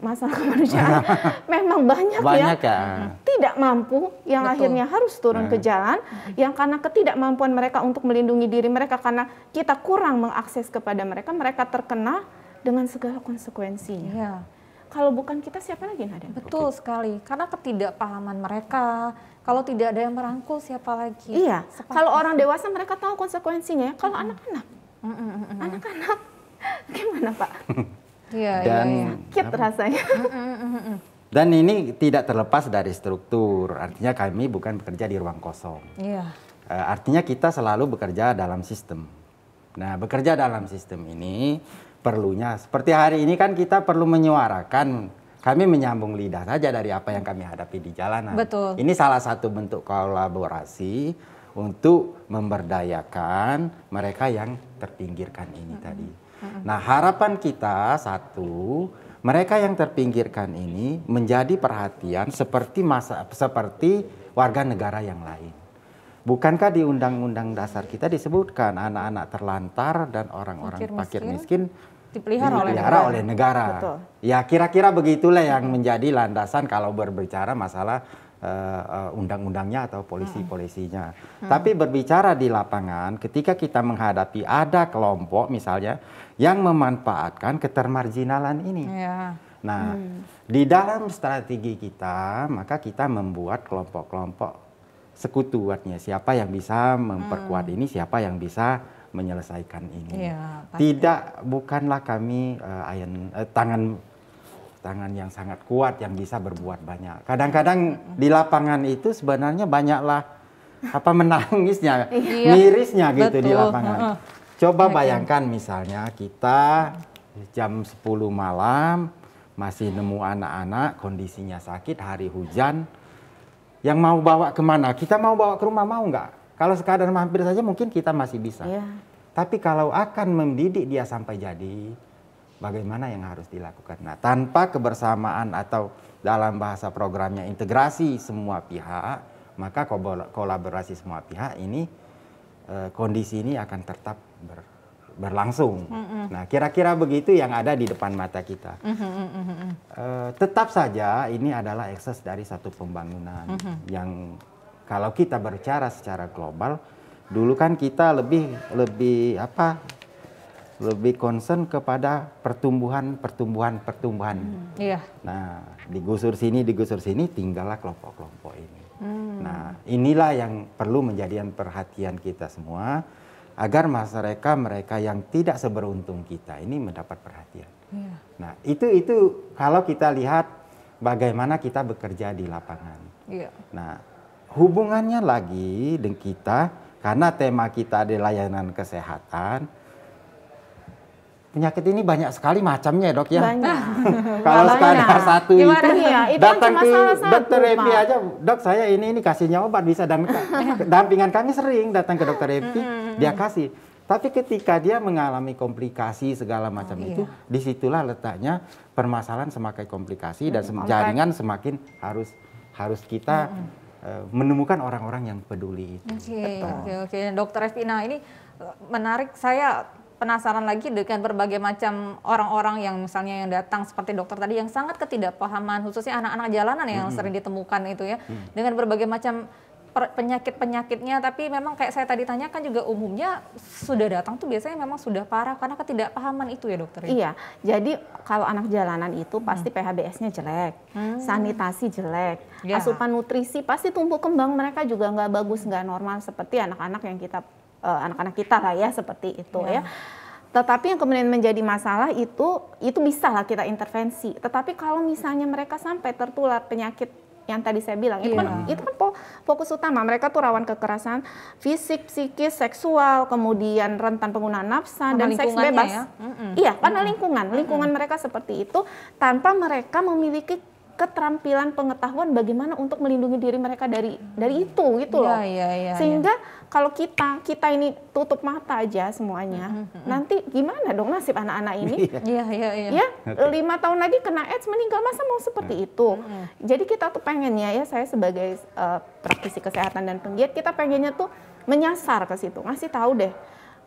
[SPEAKER 4] masalah kemanusiaan <laughs> memang banyak, ya. banyak ya, ya tidak mampu yang Betul. akhirnya harus turun ya. ke hmm. jalan yang karena ketidakmampuan mereka untuk melindungi diri mereka karena kita kurang mengakses kepada mereka mereka terkena dengan segala konsekuensinya. Ya. Kalau bukan kita siapa lagi Nadia? Betul Oke. sekali karena ketidakpahaman mereka kalau tidak ada yang merangkul siapa lagi? Iya. Sepakat. Kalau orang dewasa mereka tahu konsekuensinya. Kalau anak-anak, anak-anak <laughs> gimana Pak? <laughs> Iya,
[SPEAKER 2] iya, dan iya,
[SPEAKER 4] rasanya. <laughs> Mm, mm, mm,
[SPEAKER 2] dan ini tidak terlepas dari struktur. Artinya kami bukan bekerja di ruang kosong. Iya. Eh, artinya kita selalu bekerja dalam sistem. Nah, bekerja dalam sistem ini perlunya seperti hari ini kan kita perlu menyuarakan kami menyambung lidah saja dari apa yang kami hadapi di jalanan. Betul. Ini salah satu bentuk kolaborasi untuk memberdayakan mereka yang terpinggirkan ini mm -hmm. tadi. Nah, harapan kita satu, mereka yang terpinggirkan ini menjadi perhatian seperti masa seperti warga negara yang lain. Bukankah di Undang-Undang Dasar kita disebutkan anak-anak terlantar dan orang-orang fakir miskin, miskin
[SPEAKER 1] dipelihara, dipelihara oleh negara? Oleh negara. Betul.
[SPEAKER 2] Ya kira-kira begitulah yang menjadi landasan kalau berbicara masalah eh, eh, undang-undangnya atau polisi-polisinya. Hmm. Tapi berbicara di lapangan, ketika kita menghadapi ada kelompok misalnya yang memanfaatkan ketermarginalan ini. Ya. Nah, hmm. di dalam strategi kita, maka kita membuat kelompok-kelompok sekutu siapa yang bisa memperkuat hmm. ini, siapa yang bisa menyelesaikan ini.
[SPEAKER 3] Ya, Tidak
[SPEAKER 2] bukanlah kami uh, eh, ayan, uh, eh, tangan tangan yang sangat kuat yang bisa berbuat banyak. Kadang-kadang hmm. di lapangan itu sebenarnya banyaklah apa <laughs> menangisnya, iya. mirisnya gitu Betul. di lapangan. Coba bayangkan misalnya kita jam 10 malam masih nemu anak-anak kondisinya sakit hari hujan yang mau bawa kemana kita mau bawa ke rumah mau nggak kalau sekadar mampir saja mungkin kita masih bisa Ya. tapi kalau akan mendidik dia sampai jadi bagaimana yang harus dilakukan nah tanpa kebersamaan atau dalam bahasa programnya integrasi semua pihak maka kolaborasi semua pihak ini eh, kondisi ini akan tetap ber, berlangsung. Mm -hmm. Nah, kira-kira begitu yang ada di depan mata kita.
[SPEAKER 3] Mm -hmm.
[SPEAKER 2] e, tetap saja ini adalah ekses dari satu pembangunan mm -hmm. yang kalau kita berbicara secara global, dulu kan kita lebih lebih apa? Lebih concern kepada pertumbuhan, pertumbuhan, pertumbuhan. Mm, mm-hmm, iya. Nah, digusur sini, digusur sini, tinggallah kelompok-kelompok ini.
[SPEAKER 3] Mm. Nah,
[SPEAKER 2] inilah yang perlu menjadi perhatian kita semua agar masyarakat mereka yang tidak seberuntung kita ini mendapat perhatian. Yeah. Nah itu itu kalau kita lihat bagaimana kita bekerja di lapangan. Yeah. Nah hubungannya lagi dengan kita karena tema kita di layanan kesehatan. Penyakit ini banyak sekali macamnya dok ya.
[SPEAKER 3] Banyak. <laughs> kalau sekadar satu Gimana itu, ya? itu datang ke dokter Evi aja,
[SPEAKER 2] dok saya ini ini kasihnya obat bisa dan <laughs> dampingan kami sering datang ke dokter Evi. Mm -hmm hmm. dia kasih. Tapi ketika dia mengalami komplikasi segala macam oh, itu, iya. disitulah letaknya permasalahan semakin komplikasi dan hmm, sem jaringan semakin harus harus kita hmm. hmm. Eh, menemukan orang-orang yang peduli.
[SPEAKER 1] Oke, oke, oke. Dokter Evina ini eh, menarik. Saya penasaran lagi dengan berbagai macam orang-orang yang misalnya yang datang seperti dokter tadi yang sangat ketidakpahaman khususnya anak-anak jalanan yang mm -hmm. sering ditemukan itu ya mm -hmm. dengan berbagai macam penyakit-penyakitnya tapi memang kayak saya tadi tanyakan juga umumnya
[SPEAKER 4] sudah datang tuh biasanya memang sudah parah karena ketidakpahaman itu ya dokter ya? Iya. Jadi kalau anak jalanan itu hmm. pasti hmm. PHBS-nya jelek, hmm. sanitasi jelek, ya. asupan nutrisi pasti tumbuh kembang mereka juga nggak bagus, nggak normal seperti anak-anak yang kita eh, anak-anak uh, kita lah ya seperti itu ya. ya. Tetapi yang kemudian menjadi masalah itu itu bisa lah kita intervensi. Tetapi kalau misalnya mereka sampai tertular penyakit yang tadi saya bilang yeah. itu iya. kan itu kan fokus utama mereka tuh rawan kekerasan fisik psikis seksual kemudian rentan penggunaan nafsa dan seks bebas ya? mm -mm. iya karena mm karena lingkungan lingkungan mm -mm. mereka seperti itu tanpa mereka memiliki keterampilan pengetahuan bagaimana untuk melindungi diri mereka dari dari itu gitu iya, loh. yeah, yeah, yeah, Sehingga yeah kalau kita kita ini tutup mata aja semuanya, mm -hmm. nanti gimana dong nasib anak-anak ini? Iya iya iya. iya, iya. Ya lima tahun lagi kena AIDS meninggal masa mau seperti nah. itu? Mm -hmm. Jadi kita tuh pengennya ya saya sebagai uh, praktisi kesehatan dan penggiat kita pengennya tuh menyasar ke situ, ngasih tahu deh.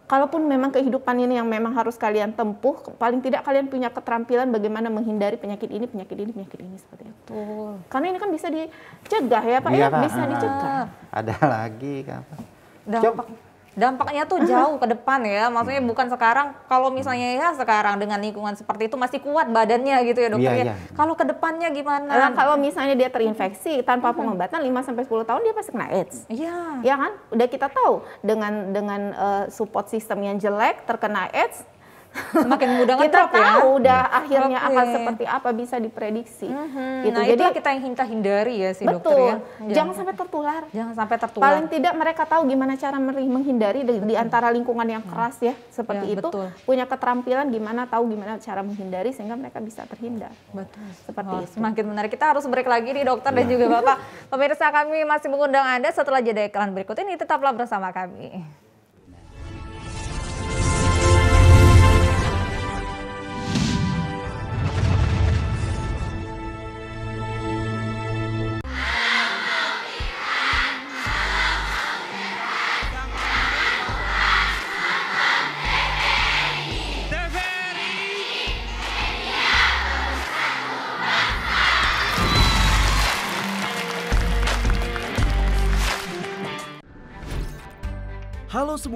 [SPEAKER 4] Kalaupun memang kehidupan ini yang memang harus kalian tempuh, paling tidak kalian punya keterampilan bagaimana menghindari penyakit ini, penyakit ini, penyakit ini seperti
[SPEAKER 3] itu. Betul.
[SPEAKER 4] Karena ini kan bisa dicegah ya Pak,
[SPEAKER 2] iya, ya, ya bisa dicegah. Ah. Ada lagi kan
[SPEAKER 4] dampak dampaknya tuh jauh
[SPEAKER 1] ke depan ya. Maksudnya bukan sekarang. Kalau misalnya ya sekarang dengan lingkungan seperti itu masih kuat badannya gitu ya dokter. Iya, ya. Iya.
[SPEAKER 4] Kalau ke depannya gimana? Nah, kalau misalnya dia terinfeksi tanpa pengobatan 5 sampai sepuluh tahun dia pasti kena AIDS. Iya. Iya kan? Udah kita tahu dengan dengan uh, support sistem yang jelek terkena AIDS semakin mudah ngetrap ya. Kita tahu udah hmm. akhirnya okay. akan seperti apa bisa diprediksi. Mm-hmm. Gitu. Nah, Jadi kita yang kita hindari ya si betul. dokter ya. Jangan, jangan sampai tertular. Jangan sampai tertular. Paling tidak mereka tahu gimana cara menghindari di, di antara lingkungan yang hmm. keras ya seperti ya, itu. Betul. Punya keterampilan gimana tahu gimana cara menghindari sehingga mereka bisa terhindar. Betul. Seperti oh, itu. Semakin menarik. Kita harus break lagi nih dokter
[SPEAKER 3] ya. dan iya. juga Bapak.
[SPEAKER 4] <laughs> Pemirsa
[SPEAKER 1] kami masih mengundang Anda setelah jeda iklan berikut ini tetaplah bersama kami.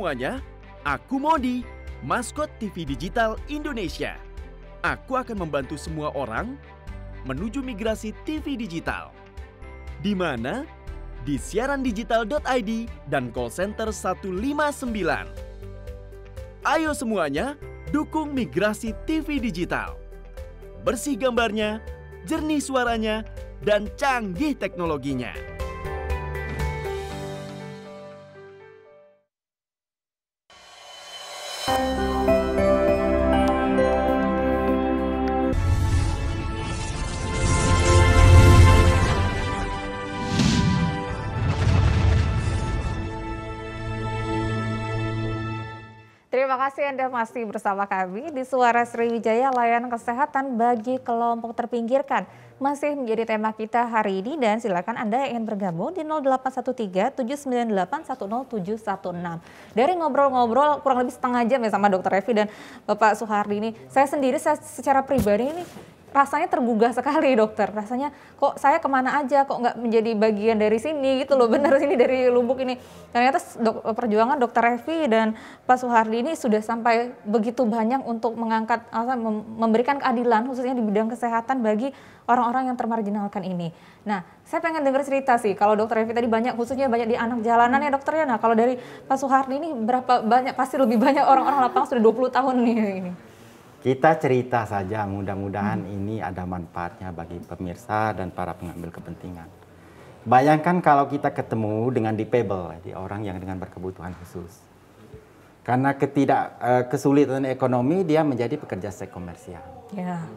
[SPEAKER 6] semuanya, aku Modi, maskot TV digital Indonesia. Aku akan membantu semua orang menuju migrasi TV digital. Di mana? Di siarandigital.id dan call center 159. Ayo semuanya, dukung migrasi TV digital. Bersih gambarnya, jernih suaranya, dan canggih teknologinya.
[SPEAKER 1] kasih Anda masih bersama kami di Suara Sriwijaya Layanan Kesehatan bagi Kelompok Terpinggirkan. Masih menjadi tema kita hari ini dan silakan Anda yang ingin bergabung di 0813-798-10716. Dari ngobrol-ngobrol kurang lebih setengah jam ya sama Dokter Evi dan Bapak Suhardi ini, saya sendiri saya secara pribadi ini rasanya tergugah sekali <laughs> dokter rasanya kok saya kemana aja kok nggak menjadi bagian dari sini gitu loh benar sini dari Lubuk ini ternyata dok, perjuangan dokter Revi dan Pak Suhardi ini sudah sampai begitu banyak untuk mengangkat memberikan keadilan khususnya di bidang kesehatan bagi orang-orang yang termarginalkan ini nah saya pengen dengar cerita sih kalau dokter Revi tadi banyak khususnya banyak di anak jalanan ya dokter ya nah kalau dari Pak Suhardi ini berapa banyak pasti lebih banyak orang-orang lapang sudah 20 tahun nih ini
[SPEAKER 2] kita cerita saja, mudah-mudahan hmm. ini ada manfaatnya bagi pemirsa dan para pengambil kepentingan. Bayangkan kalau kita ketemu dengan disable, di orang yang dengan berkebutuhan khusus. Karena ketidak eh, kesulitan ekonomi dia menjadi pekerja seks komersial. Yeah.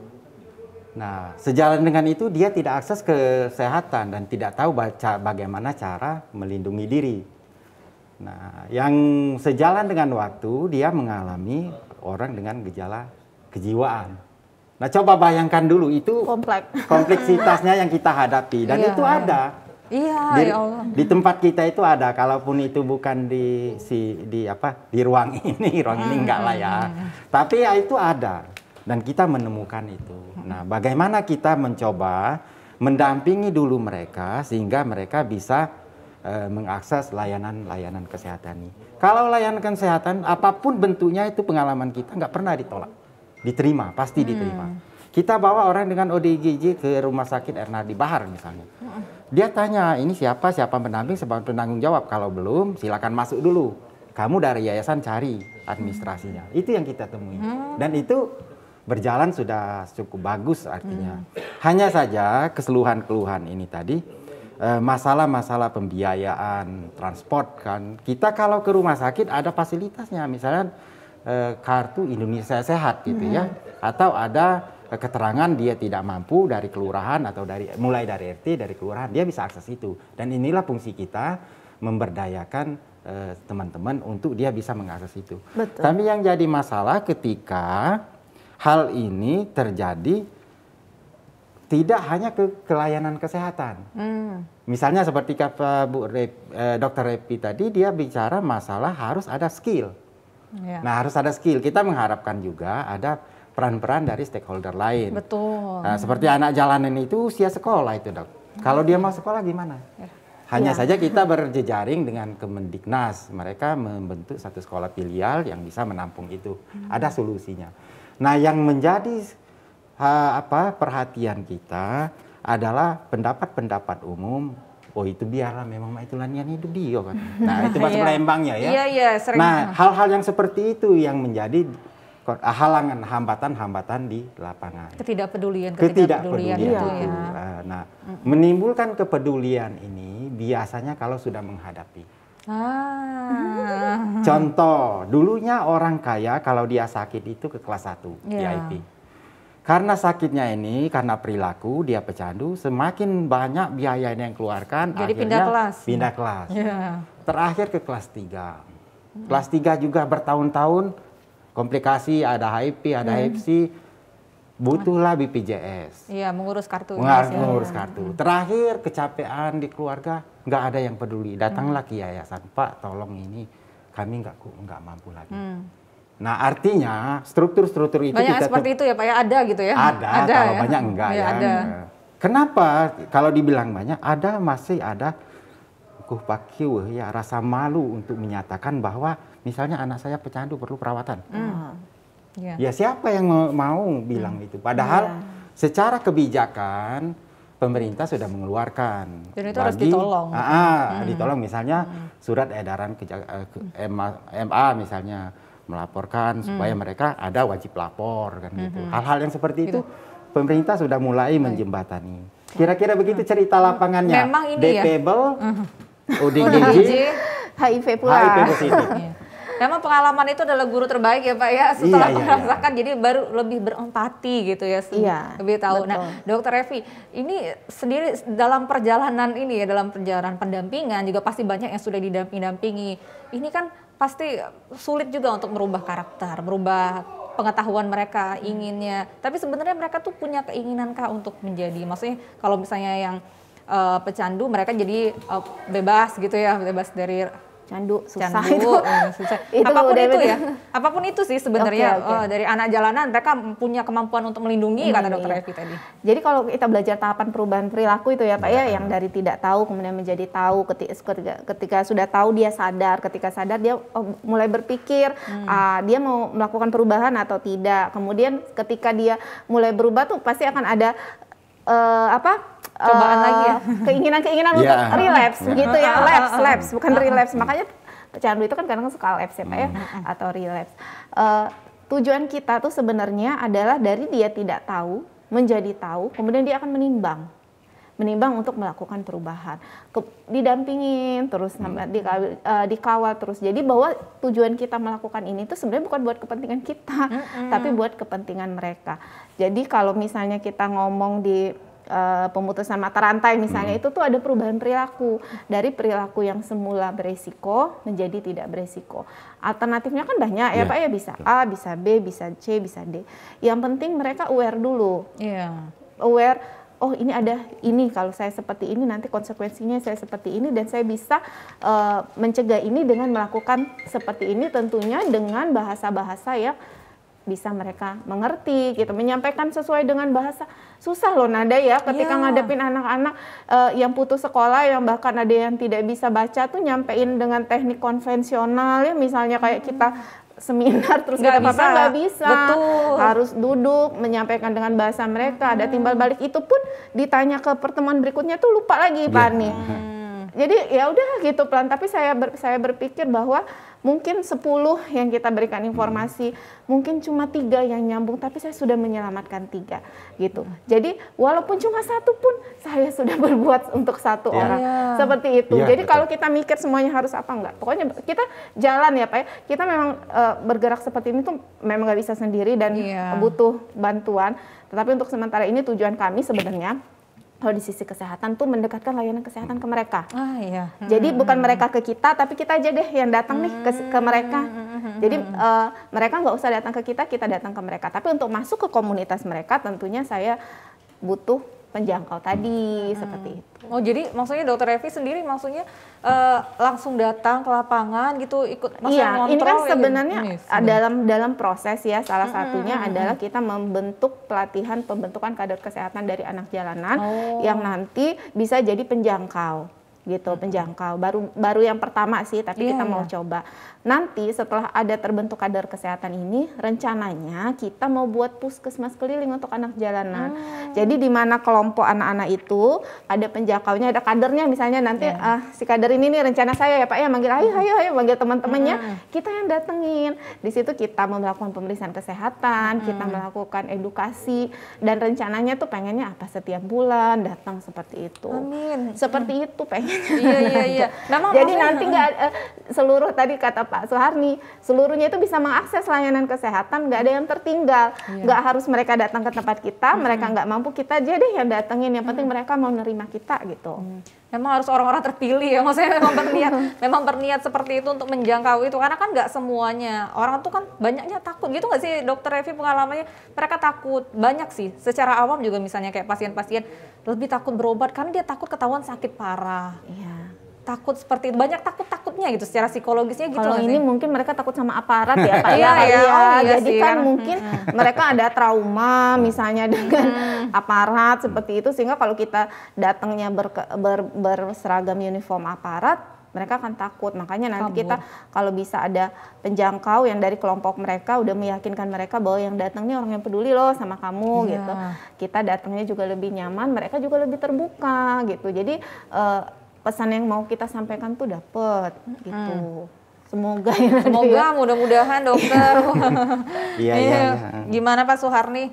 [SPEAKER 2] Nah, sejalan dengan itu dia tidak akses kesehatan dan tidak tahu baca bagaimana cara melindungi diri. Nah, yang sejalan dengan waktu dia mengalami orang dengan gejala kejiwaan. Nah, coba bayangkan dulu itu Komplek. kompleksitasnya yang kita hadapi dan iya, itu ada.
[SPEAKER 4] Iya, di, ya Allah. Di
[SPEAKER 2] tempat kita itu ada, kalaupun itu bukan di si di apa? di ruang <laughs> ini, ruang ini enggak lah ya. Hmm, hmm, hmm. Tapi ya itu ada dan kita menemukan itu. Nah, bagaimana kita mencoba mendampingi dulu mereka sehingga mereka bisa e, mengakses layanan-layanan kesehatan ini. Kalau layanan kesehatan apapun bentuknya itu pengalaman kita nggak pernah ditolak diterima, pasti hmm. diterima. Kita bawa orang dengan ODGJ ke rumah sakit Ernadi Bahar misalnya. Hmm. Dia tanya, ini siapa, siapa pendamping, siapa penanggung jawab. Kalau belum, silakan masuk dulu. Kamu dari yayasan cari administrasinya. Hmm. Itu yang kita temui. Hmm. Dan itu berjalan sudah cukup bagus artinya. Hmm. Hanya saja keseluhan-keluhan ini tadi, eh, masalah-masalah pembiayaan, transport kan. Kita kalau ke rumah sakit ada fasilitasnya. Misalnya Eh, kartu Indonesia Sehat gitu ya mm-hmm. atau ada eh, keterangan dia tidak mampu dari kelurahan atau dari mulai dari RT dari kelurahan dia bisa akses itu dan inilah fungsi kita memberdayakan eh, teman-teman uh, untuk dia bisa mengakses itu. Betul. Tapi yang jadi masalah ketika hal ini terjadi tidak hanya ke kelayanan kesehatan. Hmm. Misalnya seperti kata Bu Rep, eh, Dr. Repi tadi, dia bicara masalah harus ada skill. Ya. Nah harus ada skill. Kita mengharapkan juga ada peran-peran dari stakeholder lain.
[SPEAKER 3] Betul. Nah, seperti
[SPEAKER 2] anak jalanan itu usia sekolah itu dok. Kalau dia mau sekolah gimana?
[SPEAKER 3] Ya. Hanya ya. saja
[SPEAKER 2] kita berjejaring dengan Kemendiknas. Mereka membentuk satu sekolah filial yang bisa menampung itu. Hmm. Ada solusinya. Nah yang menjadi ha, apa perhatian kita adalah pendapat-pendapat umum oh itu biarlah memang mah itu lanian hidup dia kan. <laughs> Nah itu bahasa iya. Palembangnya ya. Iya iya sering. Nah hal-hal yang seperti itu yang menjadi ah, halangan hambatan-hambatan di lapangan.
[SPEAKER 1] Ketidakpedulian, ketidakpedulian, ketidakpedulian itu ya.
[SPEAKER 2] Nah, menimbulkan kepedulian ini biasanya kalau sudah menghadapi.
[SPEAKER 3] Ah.
[SPEAKER 2] Contoh, dulunya orang kaya kalau dia sakit itu ke kelas 1 yeah. VIP. Karena sakitnya ini, karena perilaku dia pecandu, semakin banyak biaya yang keluarkan. Jadi pindah kelas. Pindah kelas. Yeah. Terakhir ke kelas 3. Hmm. Kelas 3 juga bertahun-tahun komplikasi, ada HIP, ada hmm. HIV butuhlah BPJS.
[SPEAKER 1] Iya, mengurus kartu. Mengar ya. Mengurus kartu.
[SPEAKER 2] Hmm. Terakhir kecapean di keluarga, nggak ada yang peduli. Datanglah hmm. ke yayasan, Pak, tolong ini kami nggak nggak mampu lagi. Hmm Nah, artinya struktur-struktur itu banyak kita seperti
[SPEAKER 1] itu ya Pak ya ada gitu ya. Ada, ada
[SPEAKER 2] kalau ya? banyak enggak ya. ya. Ada. Kenapa kalau dibilang banyak ada masih ada kuh pakiwe ya rasa malu untuk menyatakan bahwa misalnya anak saya pecandu perlu perawatan. Hmm. Ah. Ya. ya siapa yang mau, bilang hmm. itu? Padahal ya. secara kebijakan pemerintah sudah mengeluarkan.
[SPEAKER 7] Dan itu bagi, harus ditolong. Ah, ah, hmm. ditolong
[SPEAKER 2] misalnya hmm. surat edaran eh, ke, ke hmm. MA, MA misalnya melaporkan hmm. supaya mereka ada wajib lapor kan hmm, gitu. Hmm. Hal-hal hmm. yang seperti gitu. itu pemerintah sudah mulai menjembatani. Kira-kira begitu hmm. cerita lapangannya. Memang ini Depable, ya. ODGJ,
[SPEAKER 4] HIV
[SPEAKER 3] pula. HIV positif. <laughs>
[SPEAKER 4] Iya. Memang pengalaman
[SPEAKER 1] itu adalah guru terbaik ya Pak ya setelah iya, iya, iya. merasakan iya. jadi baru lebih berempati gitu ya iya, lebih tahu. Nah, betul. Nah, Dokter Revi, ini sendiri dalam perjalanan ini ya dalam perjalanan pendampingan juga pasti banyak yang sudah didampingi Ini kan pasti sulit juga untuk merubah karakter, merubah pengetahuan mereka inginnya. Tapi sebenarnya mereka tuh punya keinginan kah untuk menjadi, maksudnya kalau misalnya yang uh, pecandu mereka jadi uh, bebas gitu ya, bebas dari candu susah candu, itu, Uh, susah. <laughs> itu apapun itu ya apapun itu sih sebenarnya okay, okay. uh, eh, dari anak jalanan mereka punya kemampuan untuk melindungi hmm, kata dokter iya. Evi tadi
[SPEAKER 4] jadi kalau kita belajar tahapan perubahan perilaku itu ya pak ya iya. yang dari tidak tahu kemudian menjadi tahu ketika ketika, ketika sudah tahu dia sadar ketika sadar dia oh, mulai berpikir hmm. uh, dia mau melakukan perubahan atau tidak kemudian ketika dia mulai berubah tuh pasti akan ada uh, apa cobaan uh, lagi ya. Eh, keinginan-keinginan yeah. untuk relapse yeah. gitu ya, lapse, lapse, bukan relapse. Makanya pecandu itu kan kadang suka lapse ya Pak ya atau relapse. Uh, tujuan kita tuh sebenarnya adalah dari dia tidak tahu menjadi tahu, kemudian dia akan menimbang menimbang untuk melakukan perubahan, Ke, didampingin terus hmm. dikawal, uh, eh, dikawal terus. Jadi bahwa tujuan kita melakukan ini itu sebenarnya bukan buat kepentingan kita, hmm. tapi buat kepentingan mereka. Jadi kalau misalnya kita ngomong di Eh, pemutusan mata rantai misalnya hmm. itu tuh ada perubahan perilaku dari perilaku yang semula beresiko menjadi tidak beresiko. Alternatifnya kan banyak ya, ya Pak ya bisa iya. A, bisa B, bisa C, bisa D. Yang penting mereka aware dulu. Yeah. Aware oh ini ada ini kalau saya seperti ini nanti konsekuensinya saya seperti ini dan saya bisa uh, mencegah ini dengan melakukan seperti ini tentunya dengan bahasa-bahasa yang bisa mereka mengerti gitu menyampaikan sesuai dengan bahasa susah loh nada ya ketika yeah. ngadepin anak-anak uh, yang putus sekolah yang bahkan ada yang tidak bisa baca tuh nyampein dengan teknik konvensional ya misalnya kayak hmm. kita seminar terus nggak kita bisa nggak bisa Betul. harus duduk menyampaikan dengan bahasa mereka hmm. ada timbal balik itu pun ditanya ke pertemuan berikutnya tuh lupa lagi yeah. Pak iya. nih hmm. jadi ya udah gitu pelan tapi saya ber, saya berpikir bahwa mungkin 10 yang kita berikan hmm. informasi, mungkin cuma tiga yang nyambung, tapi saya sudah menyelamatkan tiga gitu. Jadi walaupun cuma satu pun saya sudah <laughs> berbuat untuk satu yeah. orang yeah. seperti itu. Yeah, Jadi betul. kalau kita mikir semuanya harus apa enggak, pokoknya kita jalan ya pak ya. Kita memang uh, bergerak seperti ini tuh memang nggak bisa sendiri dan yeah. butuh bantuan. Tetapi untuk sementara ini tujuan kami sebenarnya kalau di sisi kesehatan tuh mendekatkan layanan kesehatan ke mereka. Ah, iya. Hmm. Jadi bukan mereka ke kita, tapi kita aja deh yang datang nih ke, ke hmm. mereka. Hmm, hmm, Jadi uh, mereka nggak usah datang ke kita, kita datang ke mereka. Tapi untuk masuk ke komunitas mereka, tentunya saya butuh penjangkau tadi hmm. seperti itu. Oh jadi maksudnya dokter Evi sendiri
[SPEAKER 1] maksudnya uh, langsung datang ke lapangan gitu ikut Iya, ini kan ya, sebenarnya ini,
[SPEAKER 4] iya, ini, dalam dalam proses ya salah satunya hmm. adalah kita membentuk pelatihan pembentukan kader kesehatan dari anak jalanan oh. yang nanti bisa jadi penjangkau gitu penjangkau baru baru yang pertama sih tapi yeah, kita mau yeah. coba nanti setelah ada terbentuk kader kesehatan ini rencananya kita mau buat puskesmas keliling untuk anak jalanan hmm. jadi di mana kelompok anak-anak itu ada penjangkaunya ada kadernya misalnya nanti yeah. ah, si kader ini nih rencana saya ya pak ya manggil ayo ayo ayo manggil teman-temannya hmm. kita yang datengin di situ kita melakukan pemeriksaan kesehatan hmm. kita melakukan edukasi dan rencananya tuh pengennya apa setiap bulan datang seperti itu Amin. seperti hmm. itu pengen iya iya iya. Memang Jadi maksudnya. nanti nggak eh, seluruh tadi kata Pak Soeharni, seluruhnya itu bisa mengakses layanan kesehatan, nggak ada yang tertinggal, iya. nggak iya. harus mereka datang ke tempat kita, hmm. mereka nggak mampu kita aja deh yang datengin, yang penting hmm. mereka mau menerima kita gitu. Hmm
[SPEAKER 1] memang harus orang-orang terpilih ya maksudnya memang <laughs> berniat memang berniat seperti itu untuk menjangkau itu karena kan nggak semuanya orang tuh kan banyaknya takut gitu nggak sih dokter Evi pengalamannya mereka takut banyak sih secara awam juga misalnya kayak pasien-pasien lebih takut berobat karena dia takut ketahuan sakit parah. Iya
[SPEAKER 4] takut seperti itu banyak takut takutnya gitu secara psikologisnya gitu kalau ini mungkin mereka takut sama aparat ya pak ya, <laughs> ya, ya. iya, iya. iya, oh, iya jadi kan ya. mungkin hmm. <laughs> mereka ada trauma hmm. misalnya dengan hmm. aparat seperti itu sehingga kalau kita datangnya ber, ber, berseragam uniform aparat mereka akan takut. Makanya nanti Kabur. kita kalau bisa ada penjangkau yang dari kelompok mereka udah meyakinkan mereka bahwa yang datang datangnya orang yang peduli loh sama kamu ya. gitu. Kita datangnya juga lebih nyaman, mereka juga lebih terbuka gitu. Jadi uh, pesan yang mau kita sampaikan tuh dapet hmm. gitu. Semoga ya. Semoga ya. mudah-mudahan
[SPEAKER 1] dokter. <laughs> Iya iya. ya. Gimana Pak Suharni?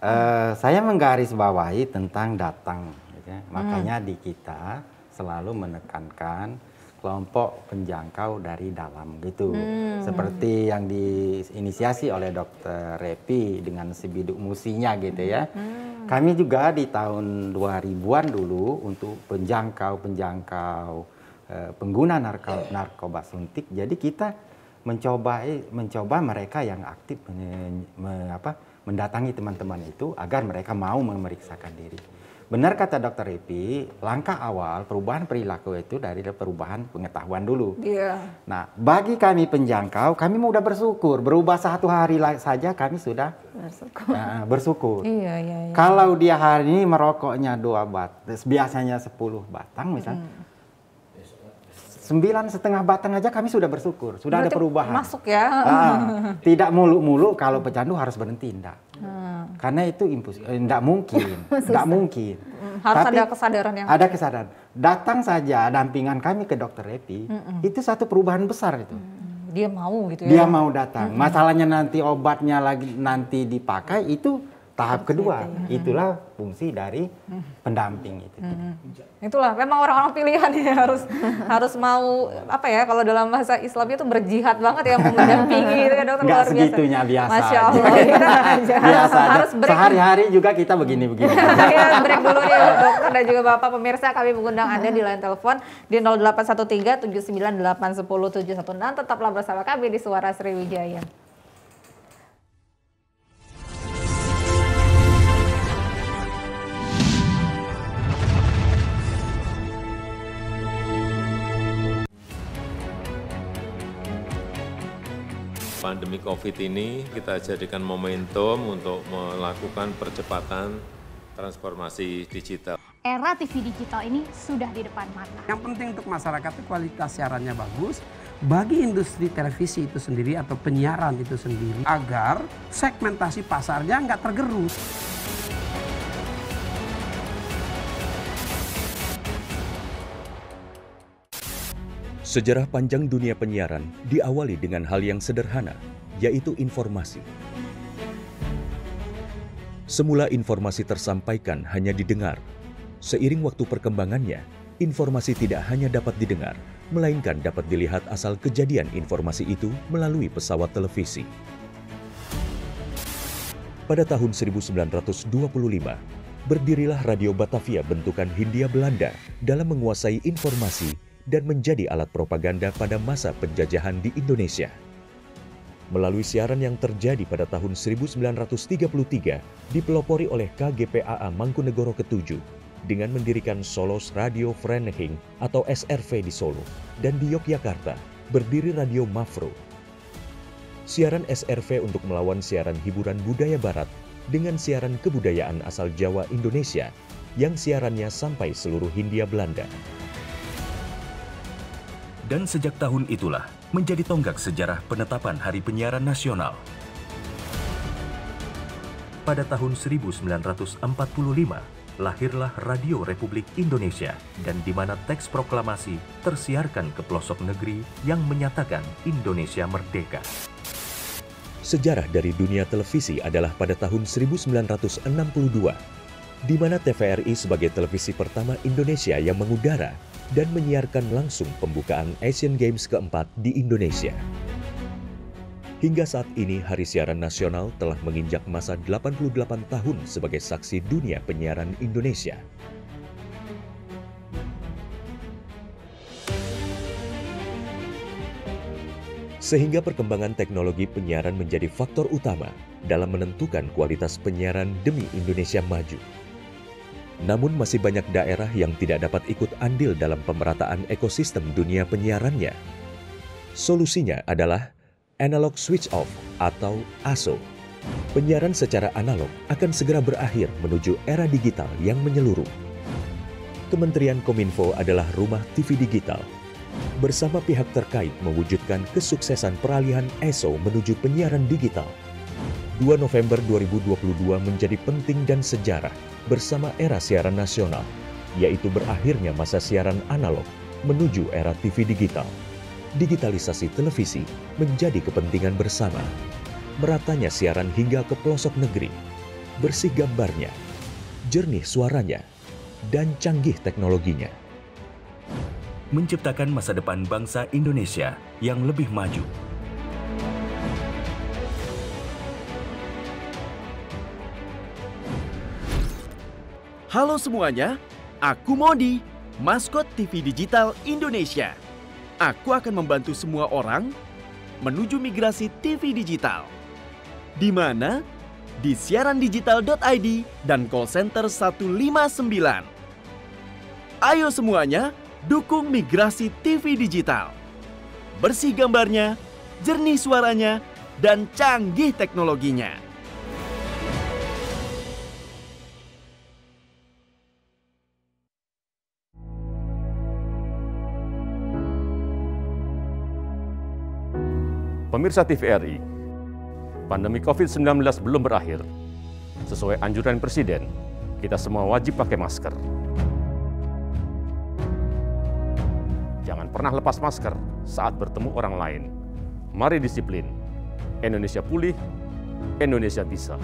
[SPEAKER 2] Uh, saya menggarisbawahi tentang datang. Ya. Kan? Hmm. Makanya hmm. di kita selalu menekankan kelompok penjangkau dari dalam gitu. Hmm. hmm. Seperti yang diinisiasi oleh Dr. Repi dengan sebiduk Musinya gitu ya. Hmm, hmm. Kami juga di tahun 2000-an dulu untuk penjangkau-penjangkau eh, pengguna narko narkoba suntik. Jadi kita mencoba mencoba mereka yang aktif men, men, apa, mendatangi teman-teman itu agar mereka mau memeriksakan diri. Benar kata Dokter Ripi, langkah awal perubahan perilaku itu dari perubahan pengetahuan dulu. Yeah. Nah, bagi kami penjangkau, kami mudah bersyukur. Berubah satu hari saja kami sudah bersyukur. Nah, <laughs> bersyukur. Iya, iya, iya. Kalau dia hari ini merokoknya dua bat, biasanya sepuluh batang misalnya. Hmm sembilan setengah batang aja kami sudah bersyukur, sudah Berarti ada perubahan. Masuk ya. Ah, <laughs> tidak mulu-mulu kalau pecandu harus berhenti, tidak. Hmm. Karena itu impus, tidak eh, mungkin, tidak <laughs> mungkin.
[SPEAKER 3] Hmm, harus Tapi ada kesadaran yang ada
[SPEAKER 2] kesadaran. Datang saja dampingan kami ke dokter Epi, hmm. itu satu perubahan besar itu. Hmm,
[SPEAKER 1] dia mau gitu ya. Dia mau
[SPEAKER 2] datang. Hmm. Masalahnya nanti obatnya lagi nanti dipakai itu tahap iya, kedua iya, iya. itulah fungsi dari pendamping itu
[SPEAKER 1] itulah memang orang-orang pilihan ya harus <laughs> harus mau apa ya kalau dalam bahasa Islam itu berjihad banget ya mau mendampingi <laughs> gitu ya kan, dokter Nggak luar biasa segitunya
[SPEAKER 2] biasa masya allah kita <laughs> biasa harus sehari-hari juga kita begini begini ya, break dulu ya
[SPEAKER 1] dokter dan juga bapak pemirsa kami mengundang anda di lain telepon di 0813 79810716 tetaplah bersama kami di Suara Sriwijaya.
[SPEAKER 5] pandemi COVID ini kita jadikan momentum untuk melakukan percepatan transformasi digital.
[SPEAKER 1] Era TV digital ini sudah di depan mata.
[SPEAKER 4] Yang penting
[SPEAKER 2] untuk masyarakat itu kualitas siarannya bagus, bagi industri televisi itu sendiri atau penyiaran itu sendiri, agar segmentasi pasarnya nggak tergerus.
[SPEAKER 5] Sejarah panjang dunia penyiaran diawali dengan hal yang sederhana, yaitu informasi. Semula informasi tersampaikan hanya didengar. Seiring waktu perkembangannya, informasi tidak hanya dapat didengar, melainkan dapat dilihat asal kejadian informasi itu melalui pesawat televisi. Pada tahun 1925, berdirilah Radio Batavia bentukan Hindia Belanda dalam menguasai informasi dan menjadi alat propaganda pada masa penjajahan di Indonesia melalui siaran yang terjadi pada tahun 1933 dipelopori oleh KGPAA Mangkunegoro ke-7 dengan mendirikan Solos Radio Vereniging atau SRV di Solo dan di Yogyakarta berdiri Radio Mafro. Siaran SRV untuk melawan siaran hiburan budaya barat dengan siaran kebudayaan asal Jawa Indonesia yang siarannya sampai seluruh Hindia Belanda. Dan sejak tahun itulah menjadi tonggak sejarah penetapan Hari Penyiaran Nasional. Pada tahun 1945, lahirlah Radio Republik Indonesia dan di mana teks proklamasi tersiarkan ke pelosok negeri yang menyatakan Indonesia merdeka. Sejarah dari dunia televisi adalah pada tahun 1962, di mana TVRI sebagai televisi pertama Indonesia yang mengudara dan menyiarkan langsung pembukaan Asian Games keempat di Indonesia. Hingga saat ini, Hari Siaran Nasional telah menginjak masa 88 tahun sebagai saksi dunia penyiaran Indonesia. sehingga perkembangan teknologi penyiaran menjadi faktor utama dalam menentukan kualitas penyiaran demi Indonesia maju. Namun masih banyak daerah yang tidak dapat ikut andil dalam pemerataan ekosistem dunia penyiarannya. Solusinya adalah analog switch off atau ASO. Penyiaran secara analog akan segera berakhir menuju era digital yang menyeluruh. Kementerian Kominfo adalah rumah TV digital. Bersama pihak terkait mewujudkan kesuksesan peralihan ESO menuju penyiaran digital. 2 November 2022 menjadi penting dan sejarah bersama era siaran nasional, yaitu berakhirnya masa siaran analog menuju era TV digital. Digitalisasi televisi menjadi kepentingan bersama. Meratanya siaran hingga ke pelosok negeri, bersih gambarnya, jernih suaranya, dan canggih teknologinya. Menciptakan masa depan bangsa Indonesia yang lebih maju.
[SPEAKER 6] Halo semuanya, aku Modi, maskot TV digital Indonesia. Aku akan membantu semua orang menuju migrasi TV digital. Di mana? Di siarandigital.id dan call center 159. Ayo semuanya, dukung migrasi TV digital. Bersih gambarnya, jernih suaranya, dan canggih teknologinya.
[SPEAKER 5] Pemirsa TVRI, pandemi COVID-19 belum berakhir. Sesuai anjuran Presiden, kita semua wajib pakai masker. Jangan pernah lepas masker saat bertemu orang lain. Mari disiplin. Indonesia pulih, Indonesia bisa.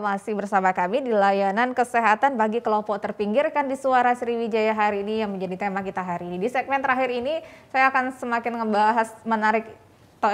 [SPEAKER 1] masih bersama kami di layanan kesehatan bagi kelompok terpinggirkan di Suara Sriwijaya hari ini yang menjadi tema kita hari ini. Di segmen terakhir ini saya akan semakin membahas menarik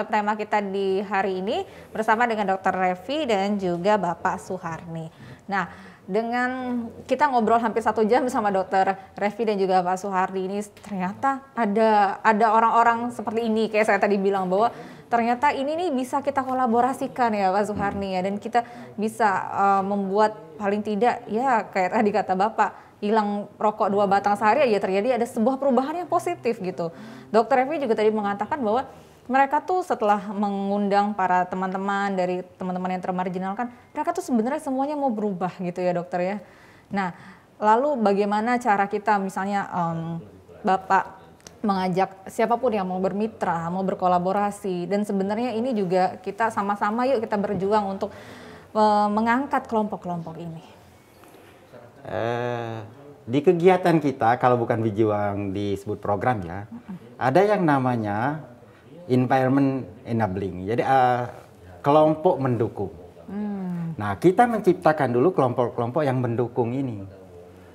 [SPEAKER 1] tema kita di hari ini bersama dengan Dr. Revi dan juga Bapak Suharni. Nah, dengan kita ngobrol hampir satu jam sama dokter Revi dan juga Pak Suhardi ini ternyata ada ada orang-orang seperti ini kayak saya tadi bilang bahwa ternyata ini nih bisa kita kolaborasikan ya Pak Suharni ya dan kita bisa uh, membuat paling tidak ya kayak tadi kata Bapak hilang rokok dua batang sehari ya terjadi ada sebuah perubahan yang positif gitu. Dokter Evi juga tadi mengatakan bahwa mereka tuh setelah mengundang para teman-teman dari teman-teman yang kan mereka tuh sebenarnya semuanya mau berubah gitu ya dokter ya. Nah, lalu bagaimana cara kita misalnya um, Bapak mengajak siapapun yang mau bermitra, mau berkolaborasi dan sebenarnya ini juga kita sama-sama yuk kita berjuang untuk uh, mengangkat kelompok-kelompok ini.
[SPEAKER 2] Uh, di kegiatan kita kalau bukan Bijiwang disebut program ya, ada yang namanya environment enabling. Jadi uh, kelompok mendukung.
[SPEAKER 3] Hmm.
[SPEAKER 2] Nah, kita menciptakan dulu kelompok-kelompok yang mendukung ini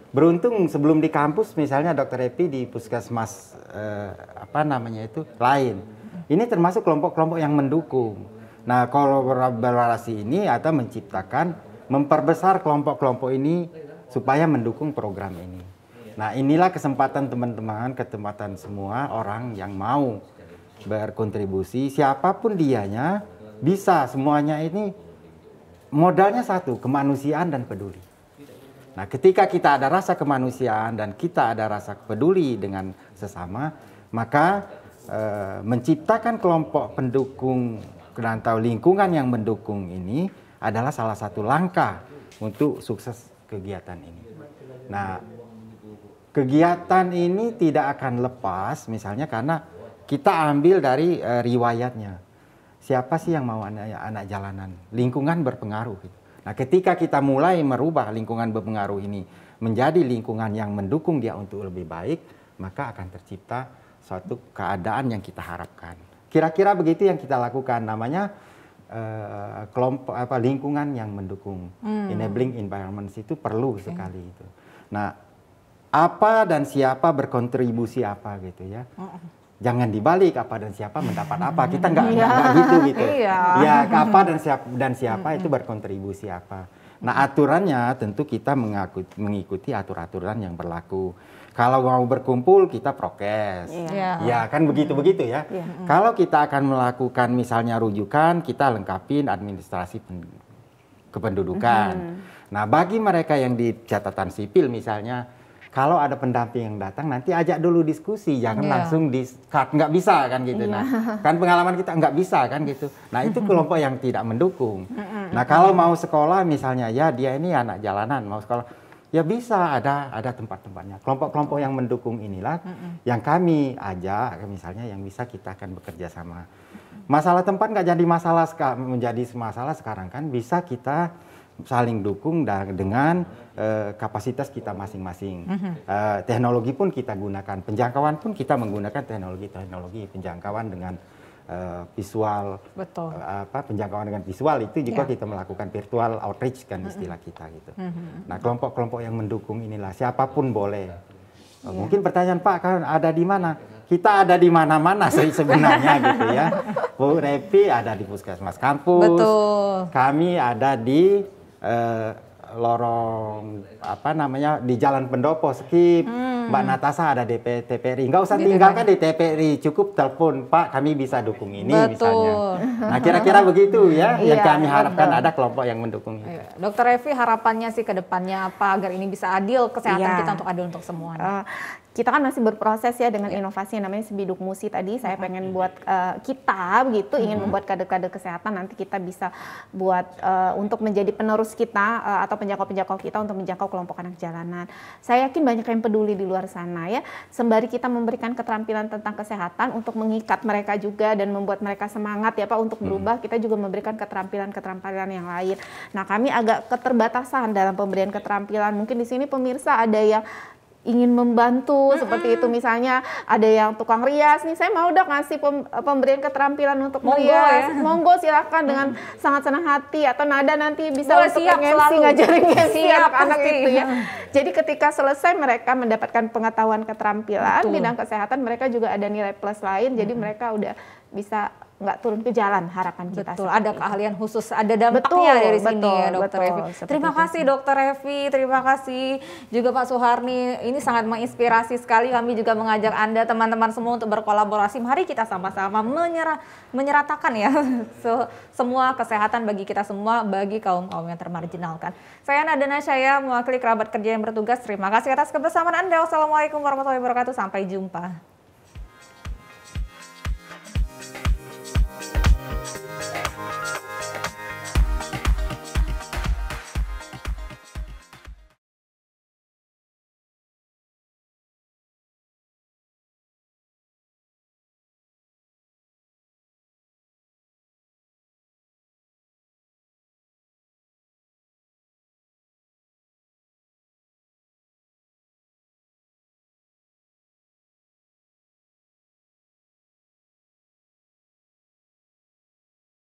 [SPEAKER 2] beruntung sebelum di kampus misalnya dokter Epi di puskesmas eh, apa namanya itu lain. Ini termasuk kelompok-kelompok yang mendukung. Nah, kolaborasi ini atau menciptakan memperbesar kelompok-kelompok ini supaya mendukung program ini. Nah, inilah kesempatan teman-teman, kesempatan semua orang yang mau berkontribusi siapapun dianya bisa semuanya ini modalnya satu, kemanusiaan dan peduli. Nah, ketika kita ada rasa kemanusiaan dan kita ada rasa peduli dengan sesama, maka e, menciptakan kelompok pendukung dan tahu lingkungan yang mendukung ini adalah salah satu langkah untuk sukses kegiatan ini. Nah, kegiatan ini tidak akan lepas misalnya karena kita ambil dari e, riwayatnya. Siapa sih yang mau anak, anak jalanan? Lingkungan berpengaruh gitu. Nah, ketika kita mulai merubah lingkungan berpengaruh ini menjadi lingkungan yang mendukung dia untuk lebih baik, maka akan tercipta suatu keadaan yang kita harapkan. Kira-kira begitu yang kita lakukan namanya eh, kelompok apa lingkungan yang mendukung. Hmm. Enabling environment itu perlu okay. sekali itu. Nah, apa dan siapa berkontribusi apa gitu ya. Oh jangan dibalik apa dan siapa mendapat apa kita nggak iya. nggak yeah. gitu gitu yeah. ya apa dan siapa dan siapa itu berkontribusi apa nah aturannya tentu kita mengikuti aturan aturan yang berlaku kalau mau berkumpul kita prokes yeah. Iya. ya kan begitu begitu ya yeah. kalau kita akan melakukan misalnya rujukan kita lengkapin administrasi kependudukan mm nah bagi mereka yang di catatan sipil misalnya kalau ada pendamping yang datang nanti ajak dulu diskusi, jangan yeah. langsung di cut nggak bisa kan gitu. Yeah. Nah, kan pengalaman kita nggak bisa kan gitu. Nah, itu <laughs> kelompok yang tidak mendukung. Nah, kalau mau sekolah misalnya ya dia ini anak jalanan mau sekolah Ya bisa ada ada tempat-tempatnya. Kelompok-kelompok yang mendukung inilah yang kami ajak misalnya yang bisa kita akan bekerja sama. Masalah tempat nggak jadi masalah menjadi masalah sekarang kan bisa kita saling dukung dengan uh, kapasitas kita masing-masing. uh, teknologi pun kita gunakan, penjangkauan pun kita menggunakan teknologi-teknologi penjangkauan dengan uh, visual, Betul. Uh, apa penjangkauan dengan visual itu juga yeah. kita melakukan virtual outreach kan mhm. istilah kita gitu. Mhm, nah kelompok-kelompok yang mendukung inilah siapapun boleh. Yeah. Mungkin pertanyaan Pak kan ada di mana? Kita ada di mana-mana sebenarnya <laughs> gitu ya. Bu Repi ada di puskesmas kampus. Betul. Kami ada di eh, lorong apa namanya di Jalan Pendopo skip hmm. Mbak Natasa ada DP TPRI nggak usah di tinggalkan di TPRI cukup telepon Pak kami bisa dukung ini betul. misalnya nah <laughs> kira-kira begitu ya yang iya, kami harapkan ada kelompok yang mendukung itu iya.
[SPEAKER 4] Dokter Evi harapannya sih kedepannya apa agar ini bisa adil
[SPEAKER 3] kesehatan iya. kita untuk
[SPEAKER 4] adil untuk semua uh, kita kan masih berproses ya dengan iya. inovasi yang namanya sebiduk musi tadi saya pengen buat uh, kita begitu hmm. ingin membuat kader-kader kesehatan nanti kita bisa buat uh, untuk menjadi penerus kita uh, atau penjangkau-penjangkau kita untuk menjangkau kelompok anak jalanan saya yakin banyak yang peduli di luar sana ya sembari kita memberikan keterampilan tentang kesehatan untuk mengikat mereka juga dan membuat mereka semangat ya Pak untuk hmm. berubah hmm. kita juga memberikan keterampilan-keterampilan yang lain nah kami agak keterbatasan dalam pemberian keterampilan mungkin di sini pemirsa ada yang ingin membantu mm -hmm. seperti itu misalnya ada yang tukang rias nih saya mau udah ngasih pem, eh, pemberian keterampilan untuk monggo rias ya. <laughs> monggo silahkan dengan mm. sangat senang hati atau nada nanti bisa Boleh, untuk siap ngajarin ngensi anak-anak itu ya jadi ketika selesai mereka mendapatkan pengetahuan keterampilan Betul. bidang kesehatan mereka juga ada nilai plus lain mm. jadi mereka udah bisa nggak turun ke jalan harapan kita. Betul, ada keahlian khusus, ada dampaknya betul, dari sini ya
[SPEAKER 1] Dokter ya. Evi. Terima kasih Dokter Evi, terima kasih juga Pak Suharni. Ini sangat menginspirasi sekali. Kami juga mengajak anda teman-teman semua untuk berkolaborasi. Mari kita sama-sama menyerah, menyeratakan ya so, <laughs> semua kesehatan bagi kita semua, bagi kaum kaum yang termarginalkan. Saya Nadana Syaya, mewakili kerabat kerja yang bertugas. Terima kasih atas kebersamaan anda. Wassalamualaikum warahmatullahi wabarakatuh. Sampai jumpa.